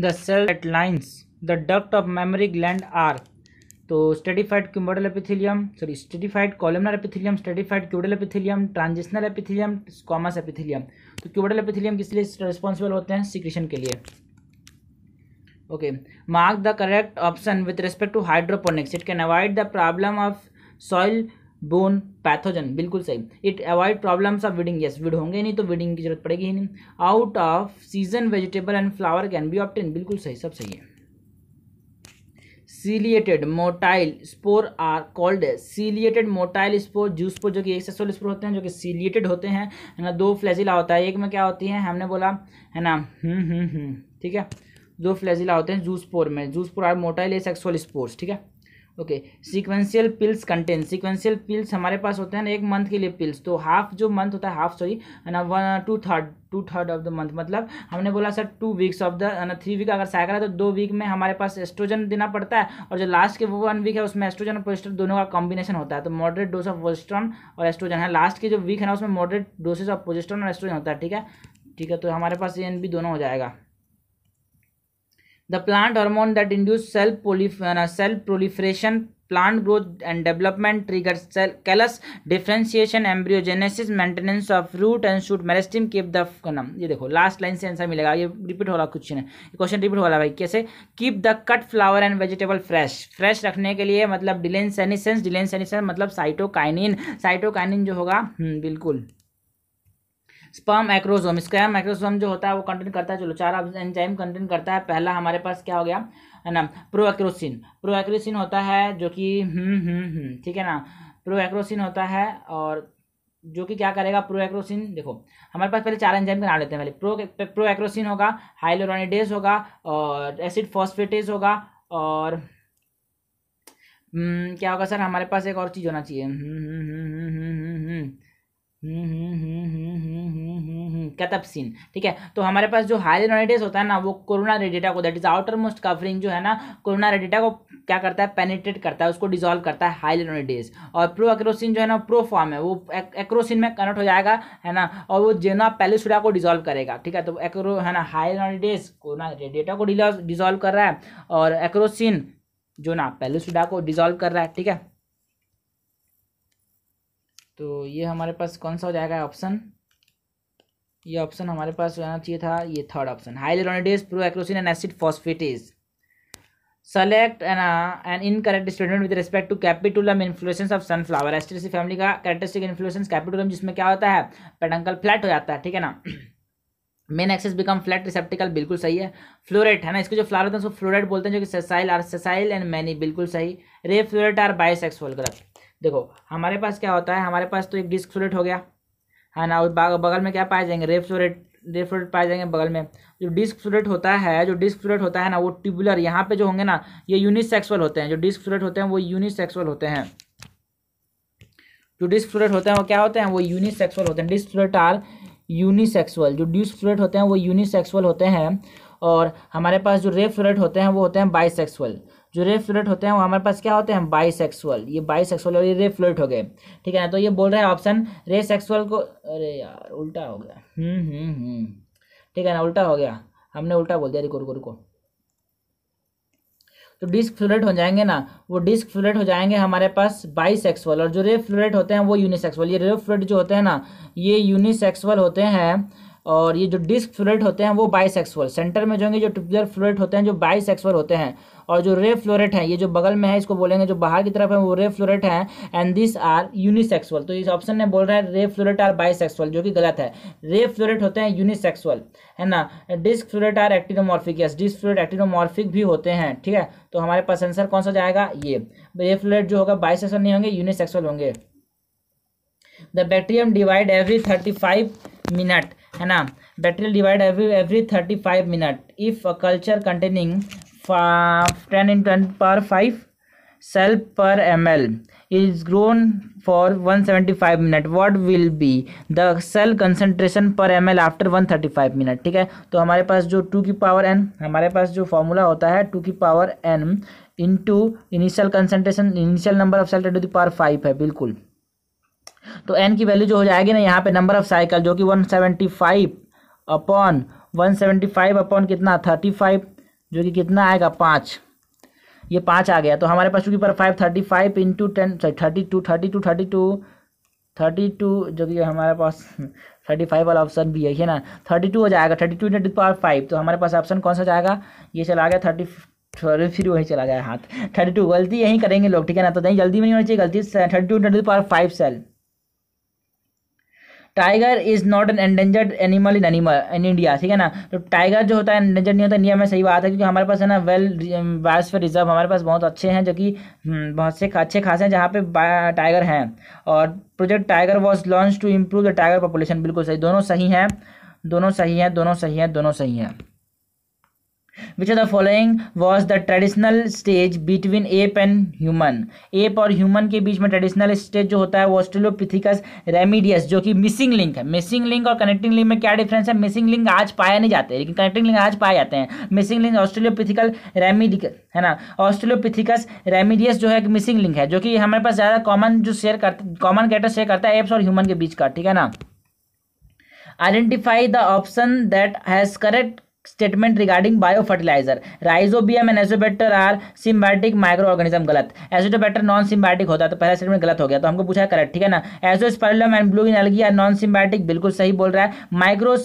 The cell at lines the duct of mammary gland are तो stratified cuboidal epithelium sorry stratified columnar epithelium stratified cuboidal epithelium transitional epithelium squamous epithelium तो cuboidal epithelium किस लिए responsible होते हैं secretion के लिए okay mark the correct option with respect to hydroponics it can avoid the problem of soil borne pathogen बिल्कुल सही it avoid problems of weeding yes weed होंगे नहीं तो विडिंग की जरूरत पड़ेगी ही नहीं out of season vegetable and flower can be obtained बिल्कुल सही सब सही है ciliated motile spore are called ciliated motile spore zoospore जो कि एक सेक्सुअल स्पोर होते हैं जो कि सीलिएटेड होते हैं है ना दो फ्लैजिला होता है एक में क्या होती है हमने बोला है ना हम्म, हम्म, हम्म, ठीक है दो फ्लैजिला होते हैं जूस स्पोर में zoospore are motile asexual spores ठीक है okay sequential pills content sequential pills हमारे पास होते हैं ना एक मंथ के लिए पिल्स तो हाफ जो मंथ होता है हाफ सॉरी है ना one two third two third of the month मतलब हमने बोला sir two weeks of the ना थ्री वीक अगर साइकिल है तो दो वीक में हमारे पास एस्ट्रोजन देना पड़ता है और जो लास्ट के वो वन वीक है उसमें एस्ट्रोजन और प्रोस्टर दोनों का कॉम्बिनेशन होता है तो मॉडरेट डोज ऑफ प्रोजेस्ट्रॉन और एस्ट्रोजन है लास्ट के जो वीक है ना उसमें मॉडरेट डोसेज ऑफ प्रोजेस्ट्रॉन और एस्ट्रोजन होता है ठीक है ठीक है तो हमारे पास ए एन बी दोनों हो जाएगा the plant hormone that induce cell prolif uh, cell plant growth and development development callus cell embryogenesis maintenance of root and shoot meristem keep the कनम ये देखो लास्ट लाइन से आंसर मिलेगा ये repeat हो रहा क्वेश्चन है क्वेश्चन रिपीट हो रहा भाई कैसे keep the cut flower and vegetable fresh fresh रखने के लिए मतलब डिलेन सेनिसेंस डिलेन सेनिसेंस मतलब साइटोकाइनिन साइटोकाइनिन जो होगा हम्म, बिल्कुल स्पर्म एक्रोजोम स्क्रैम माइक्रोजोम जो होता है वो कंटेन करता है चलो चार एंजाइम कंटेन करता है पहला हमारे पास क्या हो गया है ना प्रोएक्रोसिन प्रोएक्रोसिन होता है जो कि हम्म, हम्म, हम्म, ठीक है ना प्रोएक्रोसिन होता है और जो कि क्या करेगा प्रोएक्रोसिन देखो हमारे पास पहले चार एंजाइम का नाम लेते हैं पहले प्रो प्रोएक्रोसिन होगा हाइलोरानिडेज होगा और एसिड फॉस्फेटेज होगा और क्या होगा सर हमारे पास एक और चीज़ होना चाहिए हम्म, हम्म, हम्म, कैथपसिन ठीक है तो हमारे पास जो हाई नोडेटेस होता है ना वो कोरोना रेडिटा को that is outermost covering जो है ना कोरोना रेडिटा को क्या करता है पेनिट्रेट करता है उसको डिजोल्व करता है हाइलोनोडेस और प्रो एक्रोसिन जो है ना प्रो फॉर्म है वो एक्रोसिन में कन्वर्ट हो जाएगा है ना और वो जेना पेलिसुडा को डिजोल्व करेगा ठीक है तो एक्रो है ना हाइलोनोडेस कोरोना रेडिटा को डिजोल्व कर रहा है और एक्रोसिन जो ना पेलिसुडा को डिजोल्व कर रहा है ठीक है तो ये हमारे पास कौन सा हो जाएगा ऑप्शन ये ऑप्शन हमारे पास होना चाहिए था ये third option hyaluronidase acrosin and acid phosphatase select an an incorrect statement with respect to capitulum inflorescence of sunflower Asteraceae family का कैरेक्टरिस्टिक इन्फ्लुएंस कैपिटुलम जिसमें क्या होता है पेडंकल फ्लैट हो जाता है ठीक है ना main axis become flat receptacle बिल्कुल सही है फ्लोरेट है ना इसके जो फ्लावर होते हैं उसको फ्लोरेट बोलते हैं जो कि sessile are sessile and many बिल्कुल सही रे फ्लोरेट आर बायोसेक्सुअल ग्रथ देखो हमारे पास क्या होता है हमारे पास तो एक डिस्क फ्लोरेट हो गया है हाँ ना बगल में क्या पाए जाएंगे रेप फ्लोरेट रेप फ्लोरेट पाए जाएंगे बगल में जो डिस्क फ्लोरेट होता है जो डिस्क फ्लोरेट होता है ना वो ट्यूबुलर यहाँ पे जो होंगे ना ये यूनिसेक्सुअल होते हैं जो डिस्क फ्लोरेट होते हैं वो यूनिसेक्सुअल होते हैं जो डिस्क फ्लोरेट होते हैं वो क्या होते हैं वो यूनिसेक्सुअल होते हैं डिस्क फ्लोरेट आर यूनिसेक्सुअल जो डिस्क फ्लोरेट होते हैं वो यूनिसेक्सुअल होते हैं और हमारे पास जो रेप फ्लोरेट होते हैं वो होते हैं बाइसेक्सुअल जो रे फ्लोरेट होते हैं वो हमारे पास क्या होते हैं बाई सेक्सुअल ये बाई सेक्सुअल और ये रे फ्लोरेट हो गए ठीक है ना तो ये बोल रहा है ऑप्शन रे सेक्सुअल को अरे यार उल्टा हो गया हम्म, हम्म, हम्म। ठीक है ना उल्टा हो गया हमने उल्टा बोल दिया रिकोर गुरु को तो डिस्क फ्लोरेट हो जाएंगे ना वो डिस्क फ्लोरेट हो जाएंगे हमारे पास बाईसेक्सुअल और जो रे फ्लोरेट होते हैं वो यूनिसेक्सुअल ये रे फ्लोरेट जो होते हैं ना ये यूनिसेक्सुअल होते हैं और ये जो डिस्क फ्लोरेट होते हैं वो बाइसेक्सुअल सेंटर में जो होंगे जो ट्यूबुलर फ्लोरेट होते हैं जो बाइसेक्सुअल होते हैं और जो रे फ्लोरेट है ये जो बगल में है इसको बोलेंगे जो बाहर की तरफ है वो रे फ्लोरेट है एंड दिस आर यूनिसेक्सुअल तो इस ऑप्शन में बोल रहा है रे फ्लोरेट आर बाइसेक्सुअल जो कि गलत है रे फ्लोरेट होते हैं यूनिसेक्सुअल है ना disc floret are actinomorphic yes disc floret actinomorphic भी होते हैं ठीक है तो हमारे पास आंसर कौन सा जाएगा ये रे फ्लोरेट जो होगा बाइसेक्सुअल नहीं होंगे यूनिसेक्सुअल होंगे the bacterium divide every thirty five minute है ना bacteria divide every every thirty five minute if a culture containing ten in ten power five cell per M L is grown for one seventy five minute what will be the cell concentration per M L after one thirty five minute ठीक है तो हमारे पास जो to की power N हमारे पास जो formula होता है टू की power N into initial concentration initial number of cell two the power five है बिल्कुल तो एन की वैल्यू जो हो जाएगी ना यहाँ पे नंबर ऑफ साइकिल जो कि one seventy five upon one seventy five upon कितना थर्टी फाइव जो कि कितना आएगा पाँच ये पाँच आ गया तो हमारे पास चूँकि पर five thirty five into ten sorry thirty two thirty two thirty two thirty two जो कि हमारे पास थर्टी फाइव वाला ऑप्शन भी है ना थर्टी टू हो जाएगा thirty two into power five तो हमारे पास ऑप्शन कौन सा जाएगा ये चला गया थर्टी सॉरी फिर वही चला गया हाथ थर्टी टू गलती यहीं करेंगे लोग ठीक है ना तो नहीं जल्दी में नहीं होनी चाहिए गलती thirty two into power five cell tiger is not an endangered animal in animal in India ठीक है ना तो टाइगर जो होता है एंडेंजर्ड नहीं होता इंडिया में सही बात है क्योंकि हमारे पास है ना वेल बायोस्फीयर रिजर्व हमारे पास बहुत अच्छे हैं जो कि हम्म, बहुत से अच्छे खासे हैं जहाँ पे टाइगर हैं और project tiger was launch to improve the tiger population बिल्कुल सही दोनों सही हैं दोनों सही हैं दोनों सही हैं दोनों सही हैं which of the following was the traditional stage between ape and human ape और human के बीच में traditional stage जो होता है वो ऑस्ट्रेलोपिथिकस रेमिडियस जो कि missing link है missing link और connecting link में क्या difference है missing link आज पाया नहीं जाते लेकिन connecting link आज पाए जाते हैं missing link ऑस्ट्रेलोपिथिकल रेमिडिकस है ना ऑस्ट्रेलोपिथिकस रेमिडियस जो है missing link है जो कि हमारे पास ज़्यादा कॉमन जो शेयर करता कॉमन कैरेक्टर शेयर करता है एप्स और ह्यूमन के बीच का ठीक है ना identify the option that has correct statement regarding bio fertilizer Rhizobium and Azotobacter are symbiotic micro organism गलत एसोटोबेटर नॉन सिम्बायोटिक होता है तो पहला स्टेटमेंट गलत हो गया तो हमको पूछा करेक्ट ठीक है ना Azospirillum and blue in algae are non symbiotic बिल्कुल सही बोल रहा है micro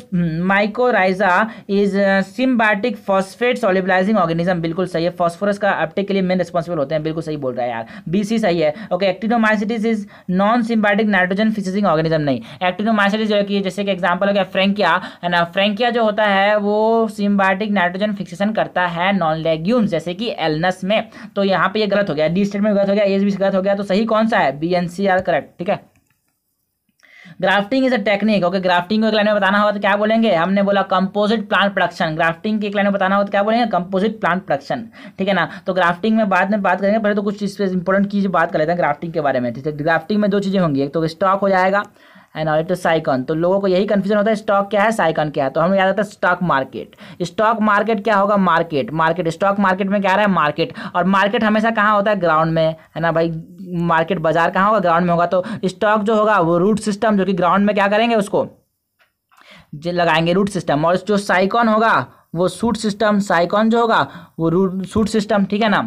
mycorrhiza is symbiotic phosphate solubilising organism बिल्कुल सही है फॉस्फोरस का अपटेक के लिए मेन रिस्पॉन्सिबल होते हैं बिल्कुल सही बोल रहा है यार बी सी सही है okay actinomycetes is non symbiotic nitrogen fixing organism नहीं एक्टिनोमाइसिटिस जो है कि जैसे कि एग्जाम्पल हो गया फ्रेंकिया है ना फ्रेंकिया जो होता है वो सिम्बायोटिक नाइट्रोजन फिक्सेशन करता है नॉन लेग्यूम्स जैसे कि एलनस में तो यहाँ पे ये गलत हो गया डी स्टेट में गलत हो गया एस बी गलत हो गया तो सही कौन सा है B and C are correct ठीक है grafting is a technique okay grafting को एक लाइन में बताना होगा तो क्या बोलेंगे हमने बोला कंपोजिट प्लांट प्रोडक्शन ग्राफ्टिंग की एक लाइन में बताना होगा तो क्या बोलेंगे कंपोजिट प्लांट प्रोडक्शन ठीक है ना तो ग्राफ्टिंग में बाद में बात करेंगे पहले तो कुछ इस पर इंपॉर्टेंट चीज बात कर लेते हैं ग्राफ्टिंग के बारे में ठीक है ग्राफ्टिंग में दो चीज़ें होंगी एक तो स्टॉक हो जाएगा एंड ऑल टू साइकन तो लोगों को यही कन्फ्यूजन होता है स्टॉक क्या है साइकन क्या है तो हमें याद आता है स्टॉक मार्केट स्टॉक मार्केट क्या होगा मार्केट मार्केट स्टॉक मार्केट में क्या रहा है मार्केट और मार्केट हमेशा कहाँ होता है ग्राउंड में है ना भाई मार्केट बाजार कहाँ होगा ग्राउंड में होगा तो स्टॉक जो होगा वो रूट सिस्टम जो कि ग्राउंड में क्या करेंगे उसको लगाएंगे रूट सिस्टम और जो साइकॉन होगा वो सूट सिस्टम साइकॉन जो होगा वो रूट सूट सिस्टम ठीक है ना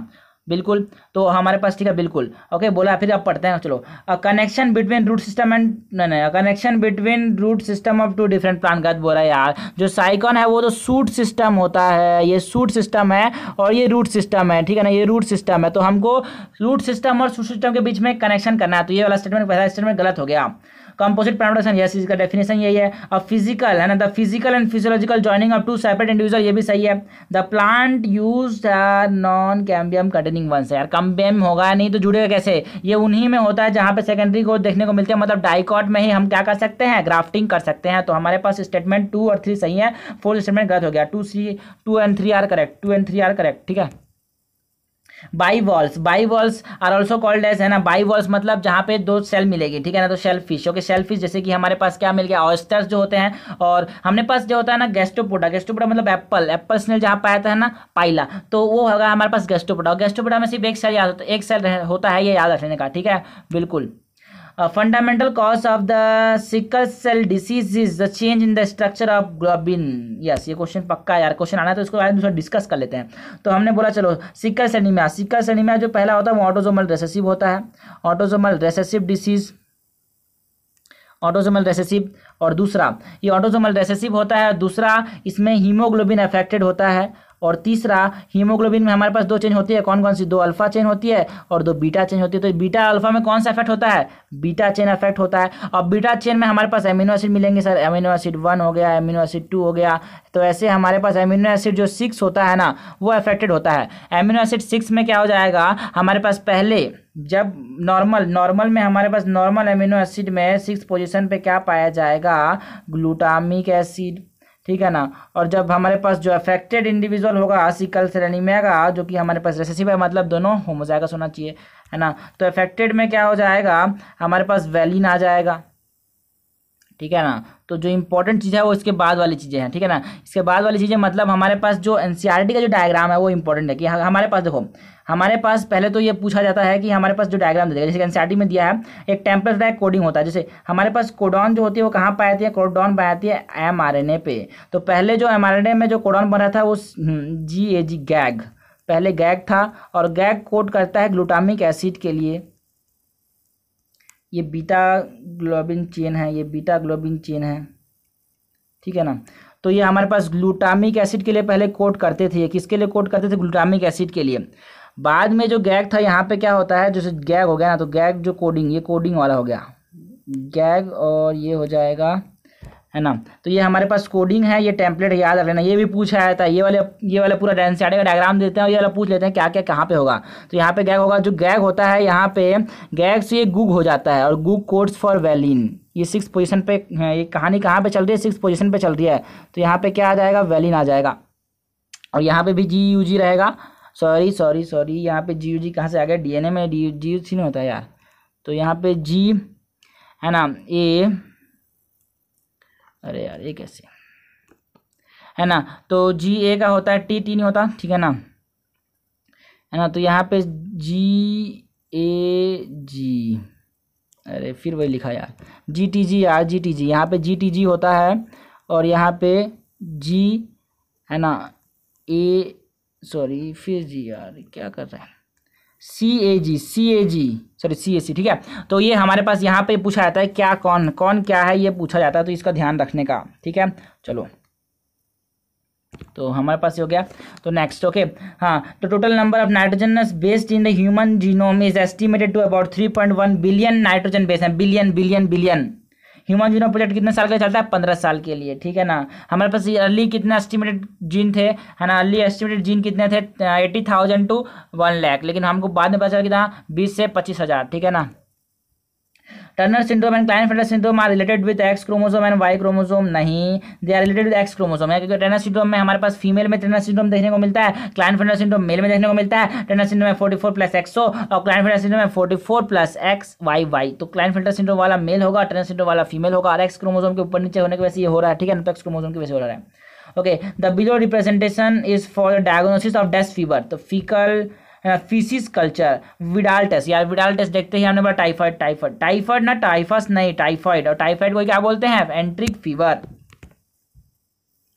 बिल्कुल तो हमारे पास ठीक है बिल्कुल ओके बोला फिर आप पढ़ते हैं चलो connection between root system and नहीं नहीं connection between root system of two different plant का बोला यार जो साइकॉन है वो तो सूट सिस्टम होता है ये सूट सिस्टम है और ये रूट सिस्टम है ठीक है ना ये रूट सिस्टम है तो हमको रूट सिस्टम और सूट सिस्टम के बीच में कनेक्शन करना है तो ये वाला स्टेटमेंट पहला स्टेटमेंट गलत हो गया कंपोजिट पैरामीटर्स यस इसका डेफिनेशन यही है अब फिजिकल है ना the physical and physiological joining up to separate individual ये भी सही है the plant use are non cambium containing ones यार कम्बियम होगा नहीं तो जुड़ेगा कैसे ये उन्हीं में होता है जहाँ पे सेकेंडरी को देखने को मिलते हैं मतलब डाइकॉट में ही हम क्या कर सकते हैं ग्राफ्टिंग कर सकते हैं तो हमारे पास स्टेटमेंट टू और थ्री सही है फोर्थ स्टेटमेंट गलत हो गया two C two and three are correct two and three are correct ठीक है bivalves bivalves are also called as है ना बाई वॉल्स मतलब जहाँ पे दो सेल मिलेगी ठीक है ना तो shellfish okay shellfish जैसे कि हमारे पास क्या मिल गया ऑयस्टर्स जो होते हैं और हमने पास जो होता है ना गेस्टोपोडा गेस्टोपोडा मतलब एप्पल एप्पल स्नेल जहाँ पाया था ना पाइला तो वो होगा हमारे पास गेस्टोपोडा और गेस्टोपोडा में सिर्फ एक सेल याद होता है एक सेल होता है ये याद रखने का ठीक है बिल्कुल fundamental cause of the sickle cell disease is the change in the structure of globin yes ये क्वेश्चन पक्का यार क्वेश्चन आना है तो इसको आज दूसरा डिस्कस कर लेते हैं तो हमने बोला चलो sickle cell anaemia sickle cell जो पहला होता है वो ऑटोजोमल रेसेसिव होता है autosomal recessive disease autosomal recessive और दूसरा ये ऑटोजोमल रेसेसिव होता है दूसरा इसमें हीमोग्लोबिन अफेक्टेड होता है और तीसरा हीमोग्लोबिन में हमारे पास दो चेंज होती है कौन कौन सी दो अल्फा चेन होती है और दो बीटा चेन होती है तो बीटा अल्फा में कौन सा इफेक्ट होता है बीटा चेन इफेक्ट होता है और बीटा चेन में हमारे पास एमिनो एसिड मिलेंगे सर एमिनो एसिड वन हो गया एमिनो एसिड टू हो गया तो ऐसे हमारे पास एमिनो एसिड जो सिक्स होता है ना वो अफेक्टेड होता है एमिनो एसिड सिक्स में क्या हो जाएगा हमारे पास पहले जब नॉर्मल नॉर्मल में हमारे पास नॉर्मल एमिनो एसिड में सिक्स पोजिशन पर क्या पाया जाएगा ग्लूटामिक एसिड ठीक है ना और जब हमारे पास जो अफेक्टेड इंडिविजुअल होगा आसिकल में का जो कि हमारे पास रेसेसिव है मतलब दोनों होमोजाइगस होना चाहिए है ना तो अफेक्टेड में क्या हो जाएगा हमारे पास वैलिन आ जाएगा ठीक है ना तो जो इंपॉर्टेंट चीज़ है वो इसके बाद वाली चीज़ें हैं ठीक है ना इसके बाद वाली चीज़ें मतलब हमारे पास जो एन e का जो डायग्राम है वो इंपॉर्टेंट है कि हमारे पास देखो हमारे पास पहले तो ये पूछा जाता है कि हमारे पास जो डायग्राम देगा जैसे एन e में दिया है एक टेम्पल डायक कोडिंग होता है जैसे हमारे पास कोडॉन जो होती है वो कहाँ पाई जाती है कोडॉन पाई जाती है एम पे तो पहले जो एम में जो कोडॉन बना था वो जी ए जी गैग पहले गैग था और गैग कोड करता है ग्लूटामिक एसिड के लिए ये बीटा ग्लोबिन चेन है ये बीटा ग्लोबिन चेन है ठीक है ना तो ये हमारे पास ग्लूटामिक एसिड के लिए पहले कोट करते थे किसके लिए कोट करते थे ग्लूटामिक एसिड के लिए बाद में जो गैग था यहाँ पे क्या होता है जैसे गैग हो गया ना तो गैग जो कोडिंग ये कोडिंग वाला हो गया गैग और ये हो जाएगा है ना तो ये हमारे पास कोडिंग है ये टेम्पलेट याद रखना ये भी पूछा आया था ये वाले ये वाला पूरा डेंस का डायग्राम देते हैं और ये वाला पूछ लेते हैं क्या क्या कहाँ पे होगा तो यहाँ पे गैग होगा जो गैग होता है यहाँ पे गैग से ये गुग हो जाता है और गुग कोड्स फॉर वैलिन ये सिक्स पोजिशन पे हाँ, ये कहानी कहाँ पर चल रही है सिक्स पोजिशन पर चल रही है तो यहाँ पर क्या आ जाएगा वैलिन आ जाएगा और यहाँ पर भी जी यू जी रहेगा सॉरी सॉरी सॉरी यहाँ पर जी यू जी कहाँ से आ गया डीएनए में डी जी यू सी नहीं होता यार तो यहाँ पर जी है ना ए अरे यार ये कैसे है ना तो जी ए का होता है टी टी नहीं होता ठीक है ना है ना तो यहाँ पे जी ए जी अरे फिर वही लिखा यार जी टी जी यार जी टी जी यहाँ पे जी टी जी होता है और यहाँ पे जी है ना ए सॉरी फिर जी यार क्या कर रहे हैं सी ए जी सी ए जी सॉरी सी एस सी ठीक है तो ये हमारे पास यहाँ पे पूछा जाता है क्या कौन कौन क्या है ये पूछा जाता है तो इसका ध्यान रखने का ठीक है चलो तो हमारे पास ये हो गया तो नेक्स्ट ओके हाँ तो total number of nitrogen based in the human genome is estimated to about three point one billion nitrogen base है billion billion billion human genome project कितने साल के लिए चलता है पंद्रह साल के लिए ठीक है ना हमारे पास अर्ली कितने एस्टिमेटेड जीन थे है ना अर्ली एस्टिमेटेड जीन कितने थे eighty thousand to one lakh लेकिन हमको बाद में पता चला कि बीस से पच्चीस हज़ार ठीक है ना Turner syndrome and Klinefelter syndrome are related with X chromosome and Y chromosome नहीं they are related with X chromosome है क्योंकि टर्नर सिंड्रोम में हमारे पास फीमेल में टर्नर सिंड्रोम देखने को मिलता है क्लाइन फेंडर सिंड्रोम मेल में देखने को मिलता है टर्नर सिंड्रोम में फोर्टी फोर प्लस एक्सो और क्लाइन फेंडर सिंड्रोम में forty four plus X Y Y तो क्लाइन फेंडर सिंड्रोम वाला मेल होगा टर्नर सिंड्रोम वाला फीमेल होगा और एक्स क्रोमोसोम के ऊपर नीचे होने की वजह से ये हो रहा है ठीक है एक्स क्रोमोसोम तो की वजह से हो रहा है okay the below representation is for diagnosis of test fever तो फीकल फीसिस कल्चर विडाल्टस यार विडाल्टस देखते ही हमने बोला टाइफाइड टाइफाइड टाइफाइड ना टाइफस नहीं टाइफाइड और टाइफाइड को क्या बोलते हैं enteric fever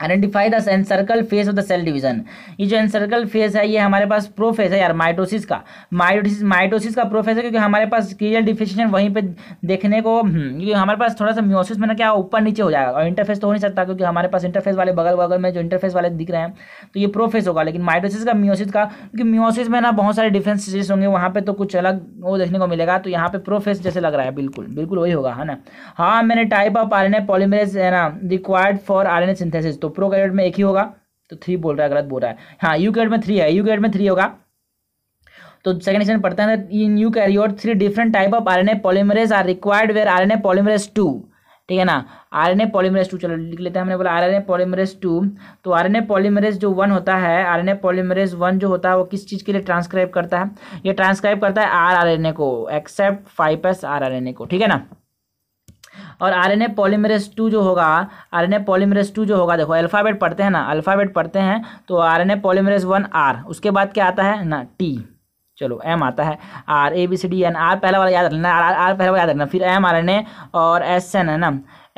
identify the encircle phase of the cell division ये जो एनसर्कल फेस है ये हमारे पास प्रोफेस है यार माइटोसिस का माइटोसिस माइटोसिस का प्रोफेस है क्योंकि हमारे पास क्लियर डिफिशन वहीं पे देखने को क्योंकि हम्म, हमारे पास थोड़ा सा म्योसिस में ना क्या ऊपर नीचे हो जाएगा और इंटरफेस तो हो नहीं सकता क्योंकि हमारे पास इंटरफेस वाले बगल बगल में जो इंटरफेस वाले दिख रहे हैं तो ये प्रोफेस होगा लेकिन माइटोसिस का म्योसिस का क्योंकि म्योसिस में ना बहुत सारे डिफेंस होंगे वहाँ पर तो कुछ अलग वो देखने को मिलेगा तो यहाँ पर प्रोफेस जैसे लग रहा है बिल्कुल बिल्कुल वही होगा है ना हाँ मैंने type of R N A polymerase है ना required for R N A synthesis तो प्रो कैडेट में एक ही होगा तो थ्री बोल रहा है गलत बोल रहा है हाँ यू कैडेट में थ्री है यू कैडेट में थ्री होगा तो सेकंड क्वेश्चन पढ़ते हैं in eukaryote three different type of R N A polymerase are required where R N A polymerase two ठीक है ना R N A polymerase two चलो लिख लेते हैं हमने बोला R N A polymerase two तो आर एन ए पॉलीमरेज जो वन होता है R N A polymerase one जो होता है वो किस चीज़ के लिए ट्रांसक्राइब करता है ये ट्रांसक्राइब करता है आर आर एन ए को except five S R R N A को ठीक है ना और आरएनए पॉलीमरेज टू जो होगा आरएनए पॉलीमरेज टू जो होगा देखो अल्फ़ाबेट पढ़ते हैं ना अल्फ़ाबेट पढ़ते हैं तो आरएनए पॉलीमरेज वन आर उसके बाद क्या आता है ना टी चलो एम आता है R A B C D N R पहला वाला याद रखना आर आर पहला वाला याद रखना फिर एम आर एन ए और एस एन है ना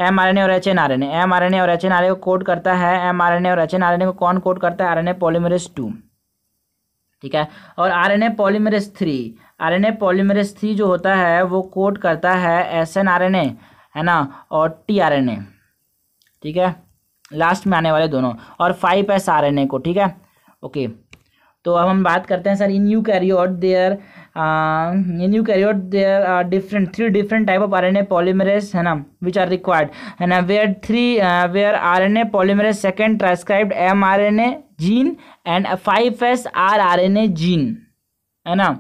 एम आर एन ए और H N R N A M R N A और एच एन आर ए को कोड करता है एम आर एन ए और H N R N A को कौन कोड करता है R N A polymerase two ठीक है और R N A polymerase three R N A polymerase three जो होता है वो कोड करता है S N R N A है ना और टी आर एन ए ठीक है लास्ट में आने वाले दोनों और five S R N A को ठीक है ओके तो अब हम बात करते हैं sir in eukaryote there in eukaryote there are different three different type of R N A polymerase है ना विच आर रिक्वायर्ड है ना where three where R N A polymerase second transcribed M R N A gene and five S R R N A gene है ना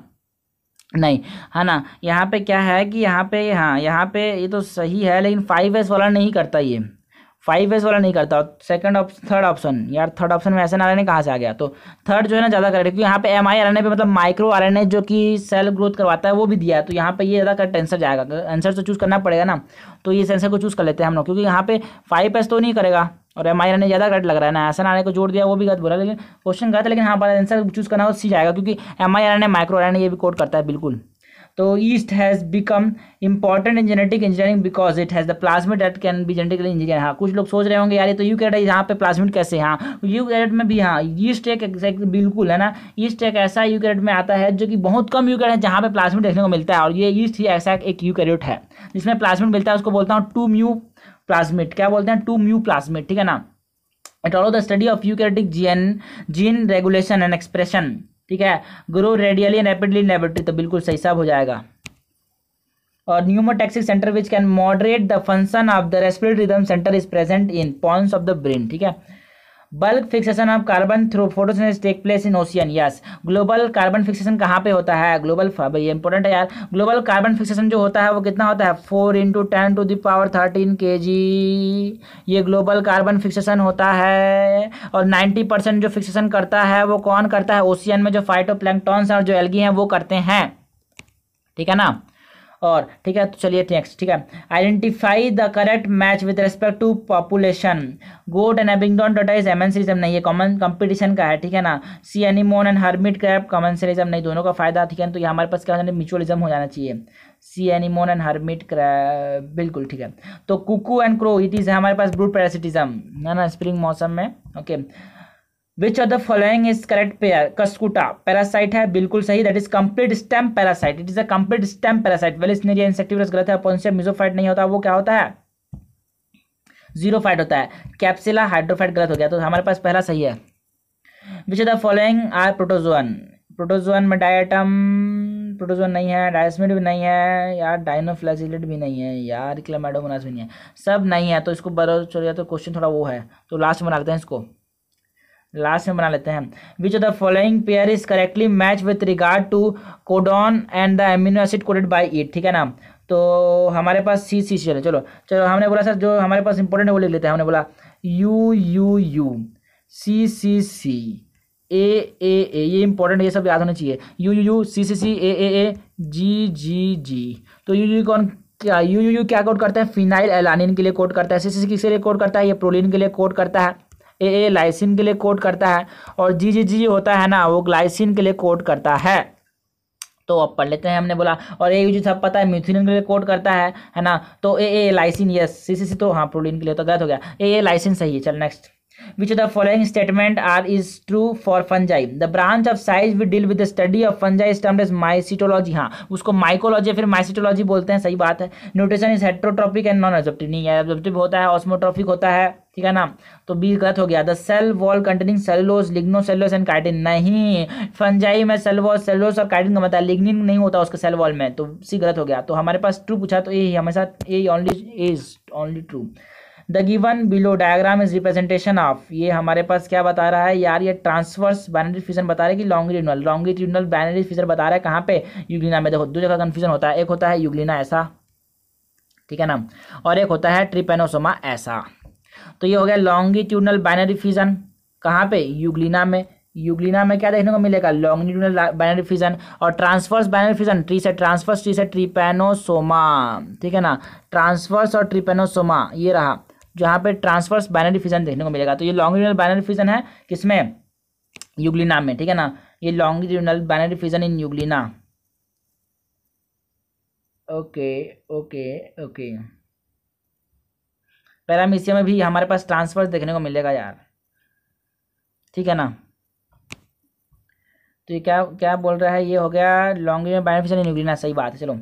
नहीं है ना यहाँ पे क्या है कि यहाँ पे हाँ यहाँ पे ये तो सही है लेकिन फाइव एस वाला नहीं करता ये फाइव एस वाला नहीं करता सेकंड ऑप्शन थर्ड ऑप्शन यार थर्ड ऑप्शन में ऐसे ना आर कहाँ से आ गया तो थर्ड जो है ना ज़्यादा करेक्ट क्योंकि यहाँ पे एम आई आर ए मतलब माइक्रो आर एन ए जो कि सेल ग्रोथ करवाता है वो भी दिया है तो यहाँ पे ये ज़्यादा करेक्ट आंसर जाएगा आंसर तो चूज़ करना पड़ेगा ना तो ये आंसर को चूज़ कर लेते हैं हम लोग क्योंकि यहाँ पे फाइव एस तो नहीं करेगा और एम आई ने ज़्यादा गलत लग रहा है ना ऐसा आने को जोड़ दिया वो भी गलत बोला लेकिन क्वेश्चन गलत है लेकिन हाँ हमारा आंसर चूज़ करना हो तो सी जाएगा क्योंकि एम आई ने माइक्रो आर ये भी कोड करता है बिल्कुल तो yeast has become important in genetic engineering because it has the plasmid that can be genetically engineer हाँ कुछ लोग सोच रहे होंगे यार ये तो यू कैरेट है यहाँ पे प्लाजमिट कैसे हाँ यू कैरेट में भी हाँ ईस्ट एक एग्जैक्ट बिल्कुल है ना ईस्ट एक ऐसा यू कैरेट में आता है जो कि बहुत कम यू कैरेट है जहाँ पे प्लाज्मिड देखने को मिलता है और ये ईस्ट ही ऐसा एक यू कैरेट है जिसमें प्लाज्मिड मिलता है उसको बोलता हूँ टू म्यू प्लाज्मिट क्या बोलते हैं टू म्यू प्लाज्मिट ठीक है ना it allow the study of eukaryotic gene gene regulation and expression ठीक है grow readily and rapidly laboratory तो बिल्कुल सही साब हो जाएगा और pneumotaxic centre which can moderate the function of the respiratory rhythm centre is present in pons of the brain ठीक है bulk fixation of carbon through photosynthesis take place in ocean yes global carbon fixation कहाँ पे होता है global ये important है यार global carbon fixation जो होता है वो कितना होता है four into ten to the power thirteen K G ये ग्लोबल कार्बन फिक्सेशन होता है और नाइन्टी परसेंट जो फिक्सेशन करता है वो कौन करता है ओशियन में जो फाइटो और जो एलगी हैं वो करते हैं ठीक है ना और ठीक है तो चलिए नेक्स्ट ठीक है identify the correct match with respect to population goat and Abingdon डॉटा इज एमन सीरिज्म नहीं है कॉमन कंपटीशन का है ठीक है ना sea anemone and hermit crab commensalism नहीं दोनों का फायदा ठीक है तो ये हमारे पास क्या होना म्यूचुअलिज्म हो जाना चाहिए sea anemone and hermit crab बिल्कुल ठीक है तो cuckoo and crow it is हमारे पास ब्रूड पैरासिटिज्म है ना स्प्रिंग मौसम में okay okay. Which are the following is correct pair Cuscuta parasite है बिल्कुल सही that is complete stem parasite it is a complete stem parasite well स्नेरिया इंसेक्टिवरस गलत है अपॉन्सिया मिजोफाइट नहीं होता वो क्या होता है जीरो फाइट होता है कैप्सिला हाइड्रोफाइट गलत हो गया तो हमारे पास पहला सही है which are the following are protozoan protozoan में डायटम प्रोटोजोन नहीं है डायसमिड भी नहीं है यार डाइनोफ्लैजिलेट भी नहीं है यार क्लेमाडोमोनास भी नहीं है सब नहीं है तो इसको बरो चलो तो क्वेश्चन थोड़ा वो है तो लास्ट में रखते हैं इसको लास्ट में बना लेते हैं which of the following pair is correctly match with regard to codon and the amino acid coded by it ठीक है ना तो हमारे पास सी सी सी चलो चलो हमने बोला सर जो हमारे पास इंपॉर्टेंट है वो लिख लेते हैं हमने बोला U U U C C C A A A ये इंपॉर्टेंट ये सब याद होना चाहिए U U U C C C A A A G G G तो यू यू कौन क्या यू यू यू क्या कोड करता है फिनाइल एलानिन के लिए कोड करता है सी सी सी किसके लिए कोड करता है ये प्रोलिन के लिए कोड करता है ए ए लाइसिन के लिए कोड करता है और जी जी जी होता है ना वो ग्लाइसिन के लिए कोड करता है तो अब पढ़ लेते हैं हमने बोला और ए जी सब पता है म्यूथिन के लिए कोड करता है है ना तो ए ए लाइसिन यस सी सी सी तो हाँ प्रोटीन के लिए तो गलत हो गया ए ए लाइसिन सही है चल next which the following statement are is true for fungi the branch of साइज we deal with with the study of fungi is हाँ उसको माइकोलॉजी फिर माइसिटोलॉजी बोलते हैं सही बात है nutrition is heterotrophic and non absorptive नहीं है एब्जॉप्टिव होता है ऑस्मोट्रॉपिक होता है ठीक है ना तो बी गलत हो गया the cell wall containing cellulose lignocellulose and keratin नहीं फंजाई में सेल वॉल सेलोस और कार्टिन का मतलब लिग्निन नहीं होता उसके सेल वॉल में तो सी गलत हो गया तो हमारे पास ट्रू पूछा तो ए हमेशा A only is only true the given below diagram is representation of ये हमारे पास क्या बता रहा है यार ये ट्रांसवर्स बाइनरी फ्यूजन बता रहा है कि लॉन्गिट्यूडनल लॉन्गिट्यूडनल बाइनरी फ्यूजन बता रहा है कहाँ पे यूग्लिना में देखो दो जगह कन्फ्यूजन होता है एक होता है यूग्लिना ऐसा ठीक है ना और एक होता है ट्रिपेनोसोमा ऐसा तो ये हो गया लॉन्गिट्यूडनल बाइनरी फ्यूजन कहाँ पे यूग्लिना में यूग्लिना में क्या देखने को मिलेगा लॉन्गिट्यूडनल बाइनरी फ्यूजन और ट्रांसफर्स बाइनरी फ्यूजन ट्री से ट्रांसफर्स ट्री से ट्रिपेनोसोमा ठीक है ना ट्रांसफर्स और ट्रिपेनोसोमा ये रहा जहाँ पे ट्रांसफर्स बाइनरी फिजन देखने को मिलेगा तो ये लॉन्गिट्यूडल बाइनरी फिजन है किसमें युगलिना में ठीक है ना ये longitudinal binary fission in Euglena okay okay okay paramecia में भी हमारे पास ट्रांसफर्स देखने को मिलेगा यार ठीक है ना तो ये क्या क्या बोल रहा है ये हो गया longitudinal binary fission in Euglena सही बात है चलो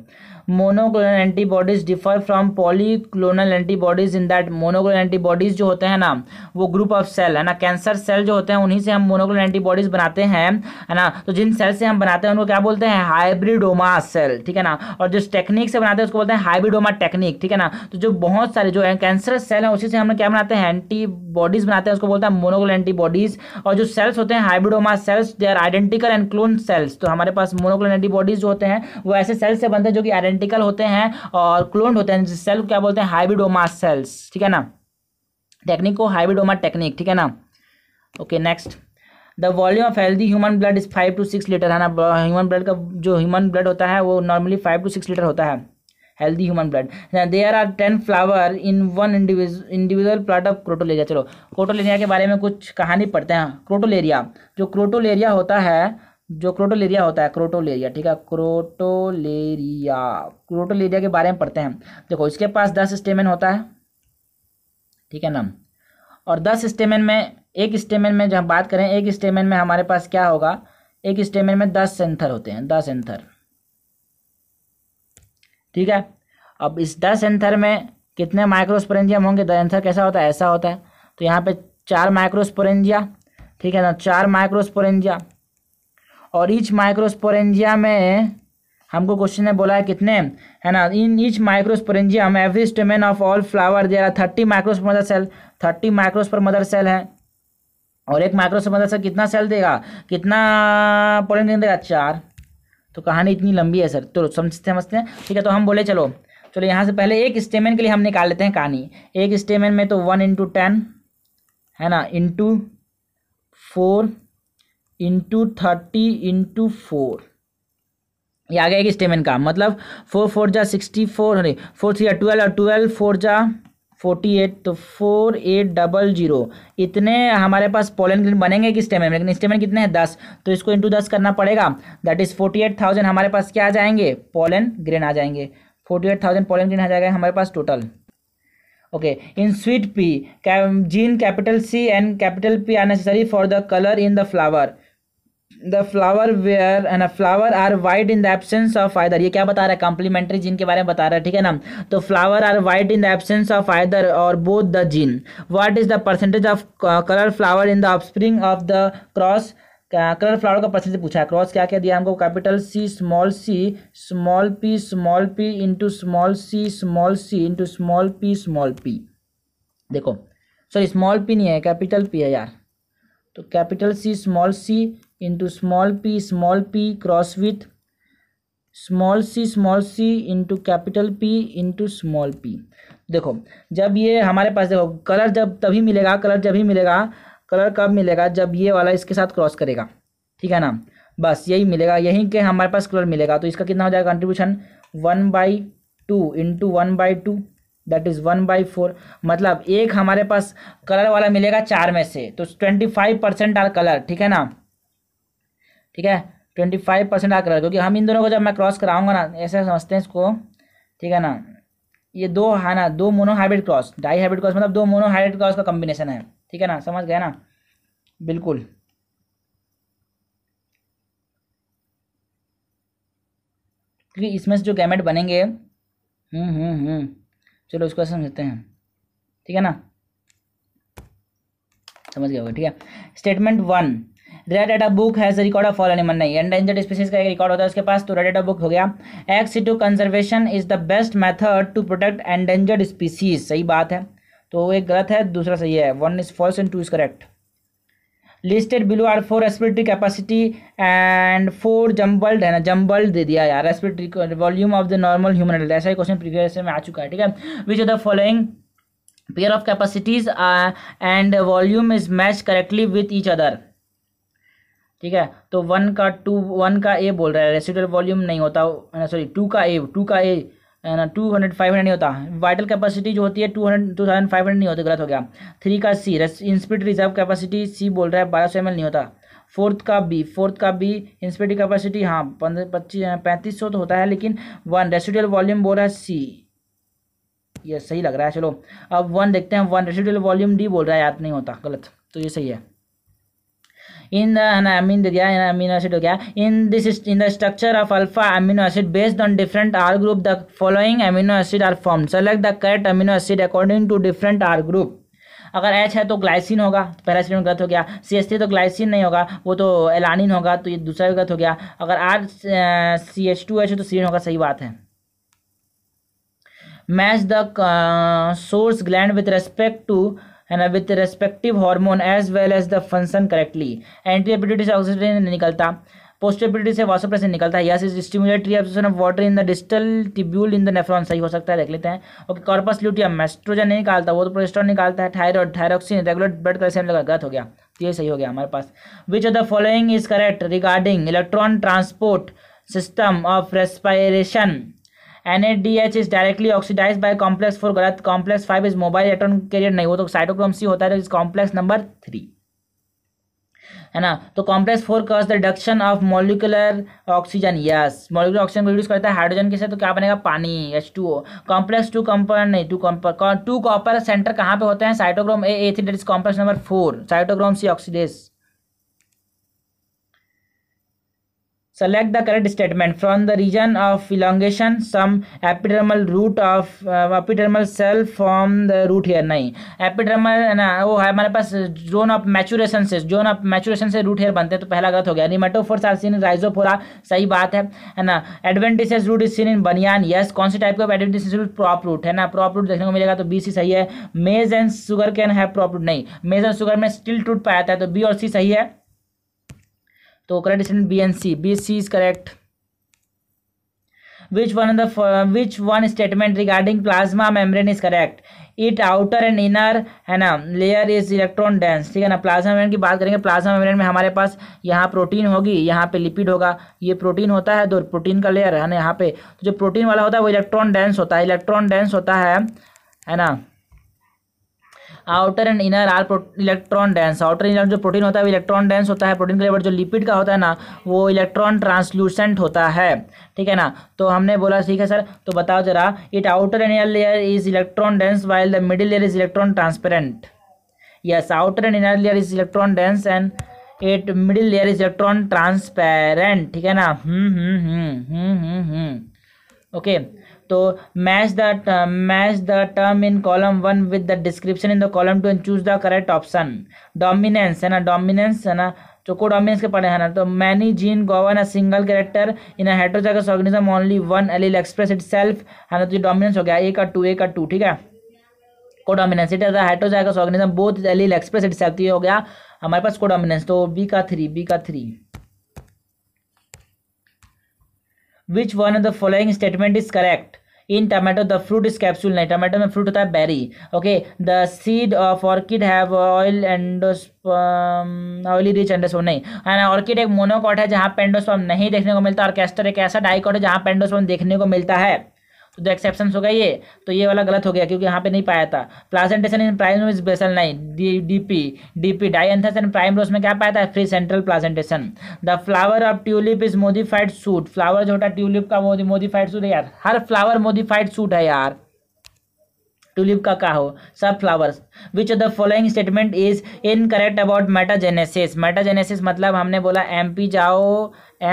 monoclonal antibodies differ from polyclonal antibodies in that monoclonal antibodies जो होते हैं ना वो ग्रुप ऑफ सेल है ना कैंसर सेल जो होते हैं उन्हीं से हम मोनोक्लोनल एंटीबॉडीज बनाते हैं है ना तो जिन सेल से हम बनाते हैं उनको क्या बोलते हैं हाइब्रिडोमा सेल ठीक है ना और जिस टेक्निक से बनाते हैं उसको बोलते हैं हाइब्रिडोमा टेक्निक ठीक है ना तो जो बहुत सारे जो कैंसर सेल है उसी से हम क्या बनाते हैं एंटीबॉडीज बनाते हैं उसको बोलते हैं मोनोक्लोनल एंटीबॉडीज और जो सेल्स होते हैं hybridoma cells they are identical and clone cells तो हमारे पास मोनोक्लोनल एंटीबॉडीज जो होते हैं वो ऐसे सेल्स से बनते हैं जो कि आइडेंटिकल होते हैं और क्लोन्ड होते हैं सेल को क्या बोलते हैं हाइब्रिडोमा सेल्स ठीक है ना टेक्निक को हाइब्रिडोमा टेक्निक ठीक है ना okay next the volume of healthy human blood is five to six litre है ना ह्यूमन ब्लड का जो ह्यूमन ब्लड होता है वो normally five to six litre होता है healthy human blood there are ten flower in one individual plant of Crotalaria चलो क्रोटोलेरिया के बारे में कुछ कहानी पढ़ते हैं क्रोटोलेरिया जो क्रोटोलेरिया होता है जो क्रोटोलेरिया होता है क्रोटोलेरिया ठीक है क्रोटोलेरिया क्रोटोलेरिया के बारे में पढ़ते हैं देखो इसके पास दस स्टेमेन होता है ठीक है ना और दस स्टेमेन में एक स्टेमेन में जब बात करें एक स्टेमेन में हमारे पास क्या होगा एक स्टेमेन में दस एंथर होते हैं दस एंथर ठीक है अब इस दस एंथर में कितने माइक्रोस्पोरेंजियम होंगे दस एंथर कैसा होता है ऐसा होता है तो यहाँ पे चार माइक्रोस्पोरेंजिया ठीक है ना चार माइक्रोस्पोरेंजिया और ईच माइक्रोस्पोरेंजिया में हमको क्वेश्चन ने बोला है कितने है ना इन ईच हम every stamen of all flower there are thirty microspore mother cell thirty microspore mother cell है और एक माइक्रोस पर मदर सेल कितना सेल देगा कितना पोलेंडियम देगा चार तो कहानी इतनी लंबी है सर तो समझते समझते हैं ठीक है तो हम बोले चलो चलो यहाँ से पहले एक स्टेमेन के लिए हम निकाल लेते हैं कहानी एक स्टेमेन में तो वन इंटू टेन है ना into four into thirty into four ये आ गया एक स्टेमेंट का मतलब फोर फोर जा सिक्सटी फोर अरे फोर थ्री ट्वेल्व और ट्वेल्व फोर जा फोर्टी एट तो फोर एट डबल जीरो इतने हमारे पास पोलन ग्रीन बनेंगे कि स्टेमेंट लेकिन स्टेमेंट कितने हैं दस तो इसको इंटू दस करना पड़ेगा that is forty eight thousand हमारे पास क्या आ जाएंगे पोलन ग्रेन आ जाएंगे forty eight thousand pollen grain आ जाएगा हमारे पास total okay in sweet pea gene capital C and capital P are necessary for the colour in the flower the flower where and flower are white in the absence of either ये क्या बता रहा है complementary gene के बारे में बता रहा है ठीक है ना तो flower are white in the absence of either और both the gene what is the percentage of colour flower in the offspring of the cross colour flower का परसेंटेज पूछा है क्रॉस क्या क्या दिया हमको capital C small C small P small P into small C small C into small P small P देखो sorry small P नहीं है कैपिटल पी है यार तो capital C small C into small P small P cross with small C small C into capital P into small P देखो जब ये हमारे पास देखो कलर जब तभी मिलेगा कलर जब ही मिलेगा कलर कब मिलेगा जब ये वाला इसके साथ क्रॉस करेगा ठीक है ना बस यही मिलेगा यहीं के हमारे पास कलर मिलेगा तो इसका कितना हो जाएगा contribution one by two into one by two that is one by four मतलब एक हमारे पास कलर वाला मिलेगा चार में से तो twenty five percent are colour ठीक है ना ठीक है ट्वेंटी फाइव परसेंट आकर क्योंकि हम इन दोनों को जब मैं क्रॉस कराऊंगा ना ऐसे समझते हैं इसको ठीक है ना ये दो है ना दो monohybrid cross dihybrid cross मतलब दो मोनोहाइब्रिड क्रॉस का कॉम्बिनेशन है ठीक है ना समझ गए ना बिल्कुल क्योंकि इसमें से जो गैमेट बनेंगे हम्म हम्म हम्म चलो उसको समझते हैं ठीक है ना समझ गया होगा ठीक है statement one red data book has record of all animal नहीं एंडेंजर्ड स्पीसीज का एक रिकॉर्ड होता है उसके पास तो रेड डाटा बुक हो गया ex situ conservation is the best method to protect endangered species सही बात है तो एक गलत है दूसरा सही है one is false and two is correct listed below are four respiratory capacity and four jumbled है ना जम्बल्ड दे दिया यार respiratory volume of the normal human ऐसा ही क्वेश्चन प्रीवियस में आ चुका है ठीक है which are the following pair of capacities and volume is match correctly with each other ठीक है तो वन का टू वन का ए बोल रहा है रेसिडल वॉल्यूम नहीं होता सॉरी टू का ए टू का ए ना टू हंड्रेड फाइव हंड्रेड नहीं होता वाइटल कैपेसिटी जो होती है two hundred two thousand five hundred नहीं होती गलत हो गया थ्री का सी इंस्पिट रिजर्व कैपेसिटी सी बोल रहा है बारह सौ एम नहीं होता फोर्थ का बी फोर्थ का बी इंस्पिट कैपेसिटी हाँ पंद्रह पच्चीस पैंतीस सौ तो होता है लेकिन वन रेसिडल वॉल्यूम बोल रहा है सी ये सही लग रहा है चलो अब वन देखते हैं वन रेसिडल वॉल्यूम डी बोल रहा है याद नहीं होता गलत तो ये सही है in the amine दिया है amino acid हो गया in this in the structure of alpha amino acid based on different R group the following amino acid are formed select the correct amino acid according to different R group अगर H है तो glycine होगा पहला statement गलत हो गया C S T तो glycine नहीं होगा वो तो एलानिन होगा तो ये दूसरा भी गलत हो गया अगर R C H two H है तो सीन होगा सही बात है match the source gland with respect to and with respective hormone as well as the function correctly anterior pituitary से ऑक्सीजन नहीं निकलता पोस्टेबिलिटी से वासोप्रेसिन निकलता है या is stimulatory reabsorption of water in the distal tubule in the nephron सही हो सकता है देख लेते हैं ओके कॉर्पस ल्यूटियम मेस्ट्रोजन नहीं निकालता वो तो प्रोजेस्ट्रॉन निकालता है thyroid thyroxine regular blood calcium लगा गलत हो गया तो ये सही हो गया हमारे पास which of the following is correct regarding electron transport system of respiration H is directly oxidise by complex four गलत complex five is mobile electron carrier नहीं वो तो साइटोक्रोम सी होता है तो complex number है ना तो complex four cause the reduction of molecular oxygen yes molecular oxygen को रिड्यूस करता है हाइड्रोजन के साथ तो क्या बनेगा पानी H two O complex two copper नहीं two copper two copper centre कहाँ पे होते हैं cytochrome A A three that is complex number four cytochrome C oxidase select the correct statement from the region of elongation some epidermal root of uh, epidermal cell from the root here नहीं epidermal ना वो है हमारे पास zone of maturation से zone of maturation से root hair बनते हैं तो पहला गलत हो गया pneumatophores are seen in Rhizophora सही बात है है ना adventitious root is seen in banyan yes कौन से टाइप का एडवेंटिसेस रूट प्रॉप रूट है ना प्रॉप रूट देखने को मिलेगा तो बी सी सही है मेज एंड शुगर कैन है प्रॉप रूट नहीं मेज एंड शुगर में स्टिल टूट पाया जाता है तो बी और सी सही है तो correct statement B and C B C is correct which one the which one statement regarding plasma membrane is correct it outer and inner है ना लेयर इज इलेक्ट्रॉन डेंस ठीक है ना प्लाज्मा मेम्ब्रेन की बात करेंगे प्लाज्मा मेम्ब्रेन में हमारे पास यहाँ प्रोटीन होगी यहाँ पे लिपिड होगा ये प्रोटीन होता है दो तो प्रोटीन का लेयर है ना यहाँ पे तो जो प्रोटीन वाला होता है वो इलेक्ट्रॉन डेंस होता है इलेक्ट्रॉन डेंस होता है है ना outer and inner are electron dense outer inner जो प्रोटीन होता है वो इलेक्ट्रॉन डेंस होता है प्रोटीन के लिए बट जो लिपिड का होता है ना वो इलेक्ट्रॉन ट्रांसल्यूसेंट होता है ठीक है ना तो हमने बोला ठीक है सर तो बताओ जरा it outer and inner layer is electron dense while the middle layer is electron transparent yes outer and inner layer is electron dense and it middle layer is electron transparent ठीक है ना hmm hmm hmm hmm hmm okay hmm. okay. तो match the match the term in column one with the description in the column two and choose the correct option dominance है ना dominance है ना choco dominance के पढ़े हैं ना तो many gene govern a single character in a heterozygous organism only one allele express itself है ना तो डोमिनेंस हो गया ए का टू ए का टू ठीक है codominance it is heterozygous organism both allele express itself ये हो गया हमारे पास कोडोमिनेंस तो बी का थ्री बी का three which one of the following statement is correct in tomato the fruit is capsule नहीं टमाटो में फ्रूट होता है berry okay the seed of orchid have oil endosperm oily rich endosperm नहीं है orchid एक monocot है जहाँ पेंडोसॉम नहीं देखने को मिलता और कैस्टर एक ऐसा डाइकॉट है जहाँ पेंडोसॉम देखने को मिलता है तो जो एक्सेप्शन होगा ये तो ये वाला गलत हो गया क्योंकि यहाँ पे नहीं पाया था placentation in primrose basal नाइन D D P D P Dianthus and primrose में क्या पाया था free central placentation the flower of tulip is modified shoot flower जो होता ट्यूलिप का मोडिफाइड सूट है यार हर फ्लावर मोडिफाइड सूट है यार ट्यूलिप का का हो सब flowers which of the following statement is incorrect about metagenesis metagenesis मतलब हमने बोला एम पी जाओ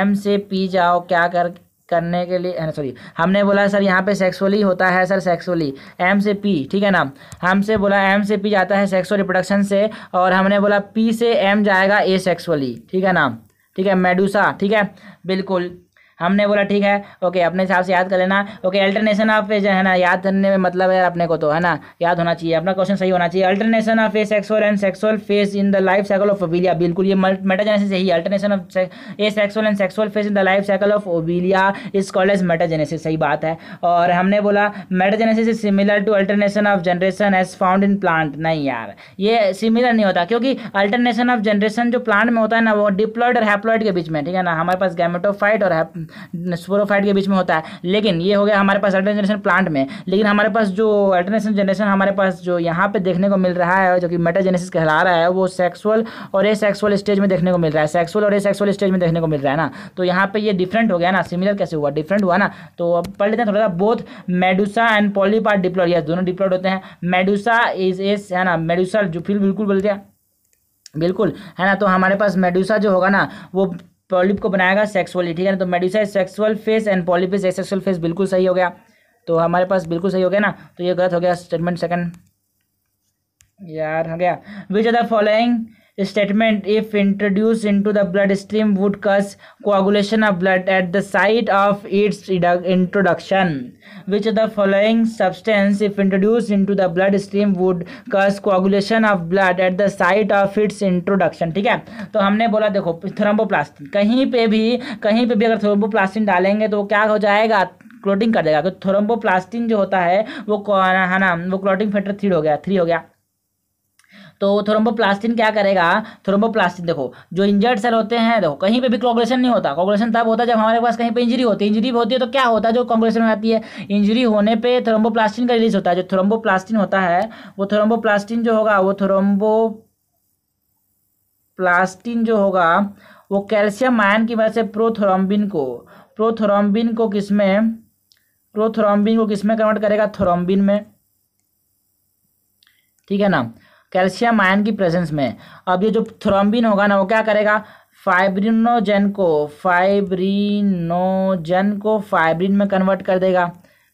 एम से पी जाओ क्या कर करने के लिए सॉरी हमने बोला सर यहाँ पे सेक्सुअली होता है सर सेक्सुअली एम से पी ठीक है ना हमसे बोला एम से पी जाता है सेक्सुअल रिप्रोडक्शन से और हमने बोला पी से एम जाएगा ए सेक्सुअली ठीक है ना ठीक है मेडूसा ठीक है बिल्कुल हमने बोला ठीक है ओके अपने हिसाब से याद कर लेना ओके अल्टरनेशन ऑफ जो है ना याद करने में मतलब है अपने को तो है ना याद होना चाहिए अपना क्वेश्चन सही होना चाहिए alternation of asexual and sexual phase in the life cycle of Obelia बिल्कुल ये मेटाजेनेसिस यही alternation of asexual and sexual phase in the life cycle of Obelia is called as metagenesis सही बात है और हमने बोला metagenesis is similar to alternation of generation as found in plant नहीं यार ये सिमिलर नहीं होता क्योंकि अल्टरनेशन ऑफ जनरेशन जो प्लांट में होता है ना वो डिप्लॉयड और हैप्लॉयड के बीच में ठीक है ना हमारे पास गैमेटोफाइट और स्पोरोफाइट के बीच में होता है लेकिन ये हो गया हमारे पास अल्टर जनरेशन प्लांट में लेकिन हमारे पास जो अल्टरनेशन जनरेशन हमारे पास जो यहाँ पे देखने को मिल रहा है जो कि मेटाजेनेसिस कहला रहा है वो सेक्सुअल और ए सेक्सुअल स्टेज में देखने को मिल रहा है सेक्सुअल और ए सेक्सुअल स्टेज में देखने को मिल रहा है ना तो यहाँ पे ये डिफरेंट हो गया ना सिमिलर कैसे हुआ डिफरेंट हुआ ना तो अब पढ़ लेते हैं थोड़ा सा both medusa and polyp are diploid yes दोनों डिप्लॉड होते हैं मेडुसा इज एस है ना मेडुसा जो फिल बिल्कुल बोलते हैं बिल्कुल है ना तो हमारे पास मेडुसा जो होगा ना वो पॉलिप को बनाएगा सेक्सुअली ठीक है ना तो medusa sexual phase and polyp is asexual phase बिल्कुल सही हो गया तो हमारे पास बिल्कुल सही हो गया ना तो ये गलत हो गया स्टेटमेंट सेकंड यार हो गया which are the following statement if introduced into the bloodstream would cause coagulation of blood at the site of its introduction which of the following substance if introduced into the bloodstream would cause coagulation of blood at the site of its introduction ठीक है तो हमने बोला देखो thromboplastin कहीं पे भी कहीं पे भी अगर थ्रोम्बोप्लास्टिन डालेंगे तो क्या हो जाएगा क्लोटिंग कर देगा तो थ्रोम्बोप्लास्टिन जो होता है वो है ना वो क्लोटिंग फैक्टर थ्री हो गया थ्री हो गया तो थ्रोम्बोप्लास्टिन क्या करेगा थ्रोम्बोप्लास्टिन देखो जो इंजर्ड सेल होते हैं देखो कहीं पे भी कॉग्रेशन नहीं होता कॉग्रेशन तब होता है जब हमारे पास कहीं पे इंजरी होती है इंजरी होती है तो क्या होता है जो कॉग्रेशन में आती है इंजरी होने पर थ्रोम्बोप्लास्टिन का रिलीज होता है जो थ्रोम्बोप्लास्टिन होता है वो थ्रोम्बोप्लास्टिन जो होगा वो थ्रोम्बो प्लास्टिन जो होगा वो कैल्शियम आयन की वजह से प्रोथ्रोम्बिन को प्रोथ्रोम्बिन को किसमें प्रोथ्रोम्बिन को किसमें कन्वर्ट करेगा थ्रोम्बिन में ठीक है ना कैल्शियम आयन की प्रेजेंस में अब ये जो थ्रोम्बिन होगा ना वो क्या करेगा फाइब्रिनोजन को फाइब्रिनोजन को फाइब्रिन में कन्वर्ट कर देगा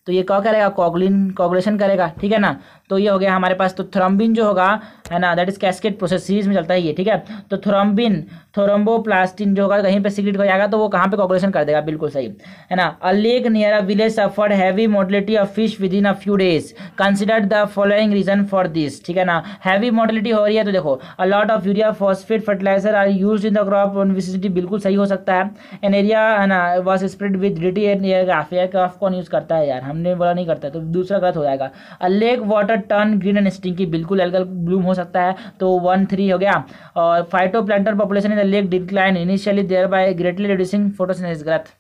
तो ये क्या करेगा कॉगलिन कॉगुलेशन करेगा ठीक है ना तो ये हो गया हमारे पास तो थ्रोम्बिन जो होगा है ना that is cascade process series में चलता है ये ठीक है तो थ्रोम्बिन थ्रोम्बोप्लास्टिन जो होगा कहीं पर सिगरेट हो जाएगा तो वो कहाँ पर कॉकुलेशन कर देगा बिल्कुल सही है ना a lake near a village suffer heavy motility of fish with in a few days consider the following reason for this ठीक है ना हैवी मोटिलिटी हो रही है तो देखो a lot of urea phosphate fertiliser are used in the crop vicinity बिल्कुल सही हो सकता है एन एरिया है ना वॉस स्प्रेड विद डिटी एयर ग्राफ एयर क्रॉफ कौन यूज करता है यार हमने बोला नहीं करता तो दूसरा गलत हो जाएगा अ लेक वाटर का टर्न ग्रीन एंड स्टिंकी बिल्कुल एल्गल ब्लूम हो सकता है तो वन थ्री हो गया और phytoplankton population in the lake decline initially thereby greatly reducing photosynthesis growth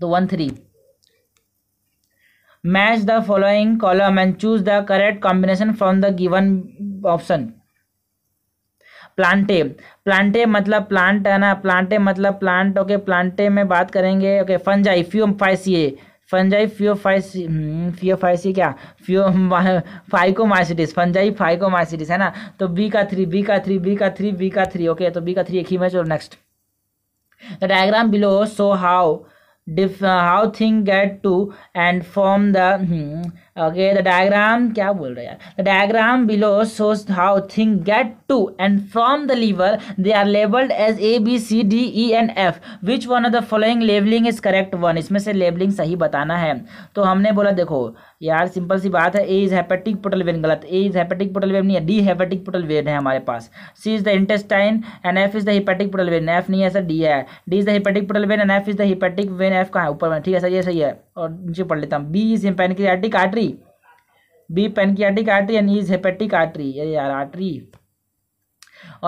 तो one three match the following column and choose the correct combination from the given option Plantae Plantae मतलब plant है ना Plantae मतलब plant okay Plantae में बात करेंगे okay fungi Phaeophyceae fungi Phaeophyceae hmm, Phaeophyceae क्या फ्यो फाइकोमाइसिटिस फंजाई फाइकोमाइसिटिस है ना तो बी का थ्री बी का थ्री बी का थ्री बी का थ्री ओके तो बी का थ्री एक ही मैच और next the diagram below so how डिफ how thing get to and form the okay the diagram kya bol raha yaar the diagram below shows how thing get to and from the liver they are labelled as A B C D E and F which one of the following labelling is correct one इसमें से labelling सही बताना है तो हमने बोला देखो यार सिंपल सी बात है A is hepatic portal vein गलत A is hepatic portal vein नहीं है डी हेपेटिक पोटल वेन है हमारे पास C is the intestine and F is the hepatic portal vein F नहीं है सर डी है D is the hepatic portal vein and F is the hepatic vein F कहाँ है ऊपर में ठीक है सर ये सही है और नीचे पढ़ लेता हूँ B is hepatic aortic artery B pancreatic artery and is hepatic artery ये यार आर्ट्री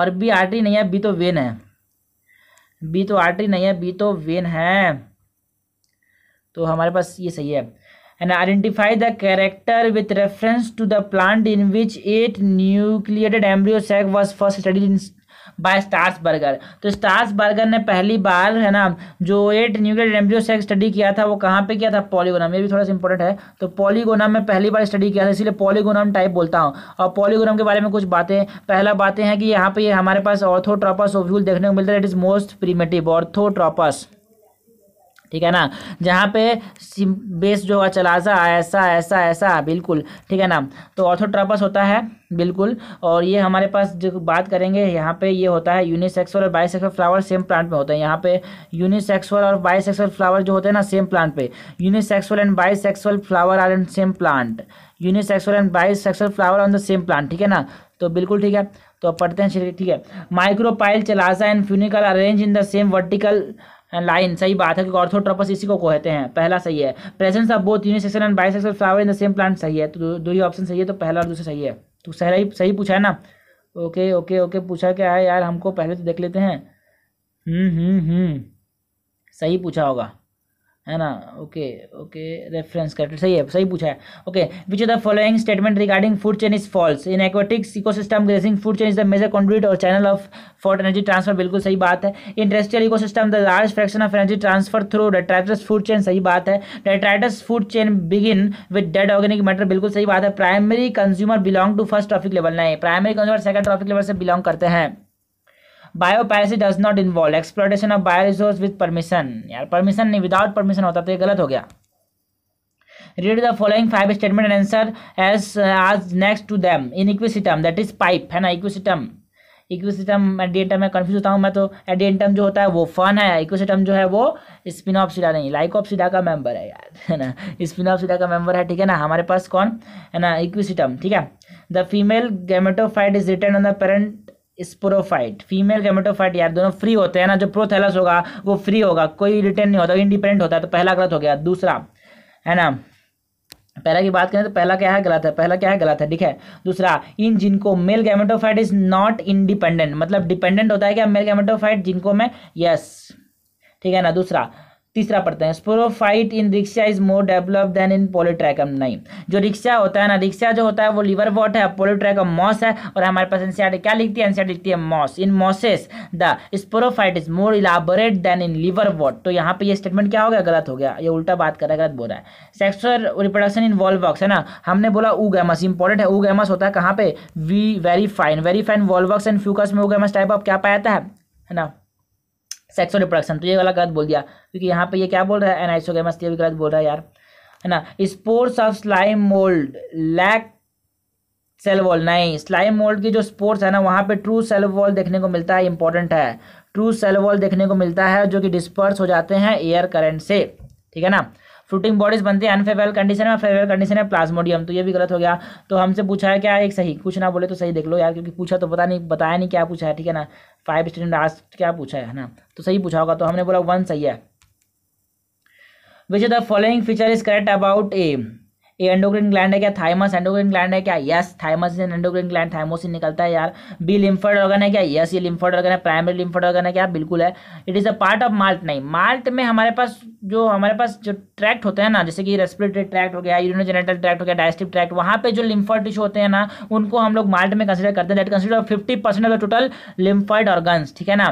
और बी आर्ट्री नहीं है बी तो वेन है बी तो आर्ट्री नहीं है बी तो वेन है तो हमारे पास ये सही है and identify the character with reference to the plant in which eight nucleated embryo sac was first studied in by Strasburger तो स्टार्स बर्गर ने पहली बार है ना जो एट न्यूक्लियर रेमजोसेक स्टडी किया था वो कहाँ पे किया था पॉलीगोनम ये भी थोड़ा सा इंपॉर्टेंट है तो पॉलीगोनम में पहली बार स्टडी किया था इसीलिए पॉलीगोनम टाइप बोलता हूँ और पॉलीगोनम के बारे में कुछ बातें पहला बातें हैं कि यहाँ पे हमारे पास ऑर्थोट्रॉपस ओव्यूल देखने को मिलता है it is most primitive orthotropous ठीक है ना जहाँ पे बेस जो होगा चलाजा ऐसा ऐसा ऐसा बिल्कुल ठीक है ना तो ऑर्थोट्रापस होता है बिल्कुल और ये हमारे पास जो बात करेंगे यहाँ पे ये होता है यूनिसेक्सुअल और बाइसेक्सुअल फ्लावर सेम प्लांट में होते हैं यहाँ पे यूनिसेक्सुअल और बाइसेक्सुअल फ्लावर जो होते हैं ना सेम प्लांट पे unisexual and bisexual flower are and same plant unisexual and bisexual flower on the same plant ठीक है ना तो बिल्कुल ठीक है तो पढ़ते हैं ठीक है micropyle chalaza and funicle arrange in the same vertical line सही बात है क्योंकि ऑर्थोट्रोपस इसी को कहते हैं पहला सही है presence of both unisexual and bisexual flower in the same plant सही है तो दो ही ऑप्शन सही है तो पहला और दूसरा सही है तो सही सही पूछा है ना ओके ओके ओके पूछा क्या है यार हमको पहले तो देख लेते हैं हम्म हम्म हम्म सही पूछा होगा है ना ओके ओके रेफरेंस कैटल सही है सही पूछा है okay which the following statement regarding food chain is false in aquatics ecosystem grazing food chain is the major conduit और channel of for energy transfer बिल्कुल सही बात है industrial ecosystem the large fraction of energy transfer through detritus food chain सही बात है detritus food chain begin with dead organic matter बिल्कुल सही बात है primary consumer belong to first trophic level नहीं primary consumer second trophic level से belong करते हैं biopiracy does not involve exploitation of bio resource with permission यार permission नहीं विदाउट परमिशन होता तो ये गलत हो गया read the following five statement and answer as आज next to them in Equisetum that is पाइप है ना इक्विसिटम इक्विसिटम एडिएंटम में कन्फ्यूज होता हूँ मैं तो एडिएंटम जो होता है वो फन है इक्विसिटम जो है वो स्पिन ऑफ सीडा नहीं लाइक ऑफ सीडा का मेंबर है यार है ना स्पिन ऑफ सीडा का मेंबर है ठीक है ना हमारे पास कौन है ना इक्विसिटम ठीक है the female gametophyte is return on the parent sporophyte female gametophyte यार दोनों फ्री होते हैं ना जो प्रोथेलस होगा वो फ्री होगा कोई रिटर्न नहीं होता इंडिपेंडेंट होता है तो पहला गलत हो गया दूसरा है ना पहला की बात करें तो पहला क्या है गलत है पहला क्या है गलत है ठीक है दूसरा in Ginkgo male gametophyte is not independent मतलब डिपेंडेंट होता है क्या मेल गैमेटोफाइट जिनको मैं यस ठीक है ना दूसरा तीसरा पढ़ते हैं sporophyte in Riccia is more develop than in Polytrichum नहीं जो रिक्शा होता है ना रिक्शा जो होता है वो लिवर वॉट है पोलिट्रैकम मॉस है और हमारे पास एनसीआर क्या लिखती है एनसीआर लिखती है moss in mosses the sporophyte is more elaborate than in liverwort तो यहाँ पे ये स्टेटमेंट क्या हो गया गलत हो गया ये उल्टा बात कर रहा है गलत बोल रहा है सेक्सुअल रिप्रोडक्शन इन वॉल्वॉक्स है ना हमने बोला ऊ गैमस इंपॉर्टेंट है ऊ गैमस होता है कहाँ पे we very fine very fine Volvox and Fucus में ऊ गैमस टाइप ऑफ क्या पाया था है ना सेक्सुअल रिप्रोडक्शन तो ये वाला गलत बोल दिया क्योंकि यहाँ पे ये क्या बोल रहा है एनाइसोगेमस ये भी गलत बोल रहा है यार है ना spores of slime mould lack cell wall नहीं स्लाइम मोल्ड की जो स्पोर्ट्स है ना वहाँ पे ट्रू सेल वॉल देखने को मिलता है इंपॉर्टेंट है ट्रू सेल वॉल देखने को मिलता है जो कि डिस्पर्स हो जाते हैं एयर करेंट से ठीक है ना फ्लोटिंग बॉडीज बनती है अनफेवरेबल कंडीशन में फेवरेबल कंडीशन है प्लाज्मोडियम तो ये भी गलत हो गया तो हमसे पूछा है क्या एक सही कुछ ना बोले तो सही देख लो यार क्योंकि पूछा तो पता नहीं बताया नहीं क्या पूछा है ठीक है ना फाइव स्टूडेंट आज क्या पूछा है ना तो सही पूछा होगा तो हमने बोला वन सही है which the following feature is correct about A ये एंडोक्रिन ग्लैंड है क्या थाइमस एंडोग्रीन ग्लैंड है क्या yes thymus and endocrine gland thymosin निकलता है यार बी लिम्फर्ड ऑर्गन है क्या यस ये लिम्फर्ड ऑर्गन है प्राइमरी लिम्फर्ड ऑर्गन है क्या बिल्कुल है it is a part of MALT नहीं माल्ट में हमारे पास जो हमारे पास जो ट्रैक्ट होते हैं ना जैसे कि रेस्पिरेटरी ट्रैक्ट हो गया यूरोजेनेटल ट्रैक्ट हो गया डायस्टिव ट्रैक्ट वहाँ पे जो लिम्फॉइड टिश्यू होते हैं ना उनको हम लोग माल्ट में कंसिडर करते हैं that consider fifty percent of total lymphoid organs ठीक है ना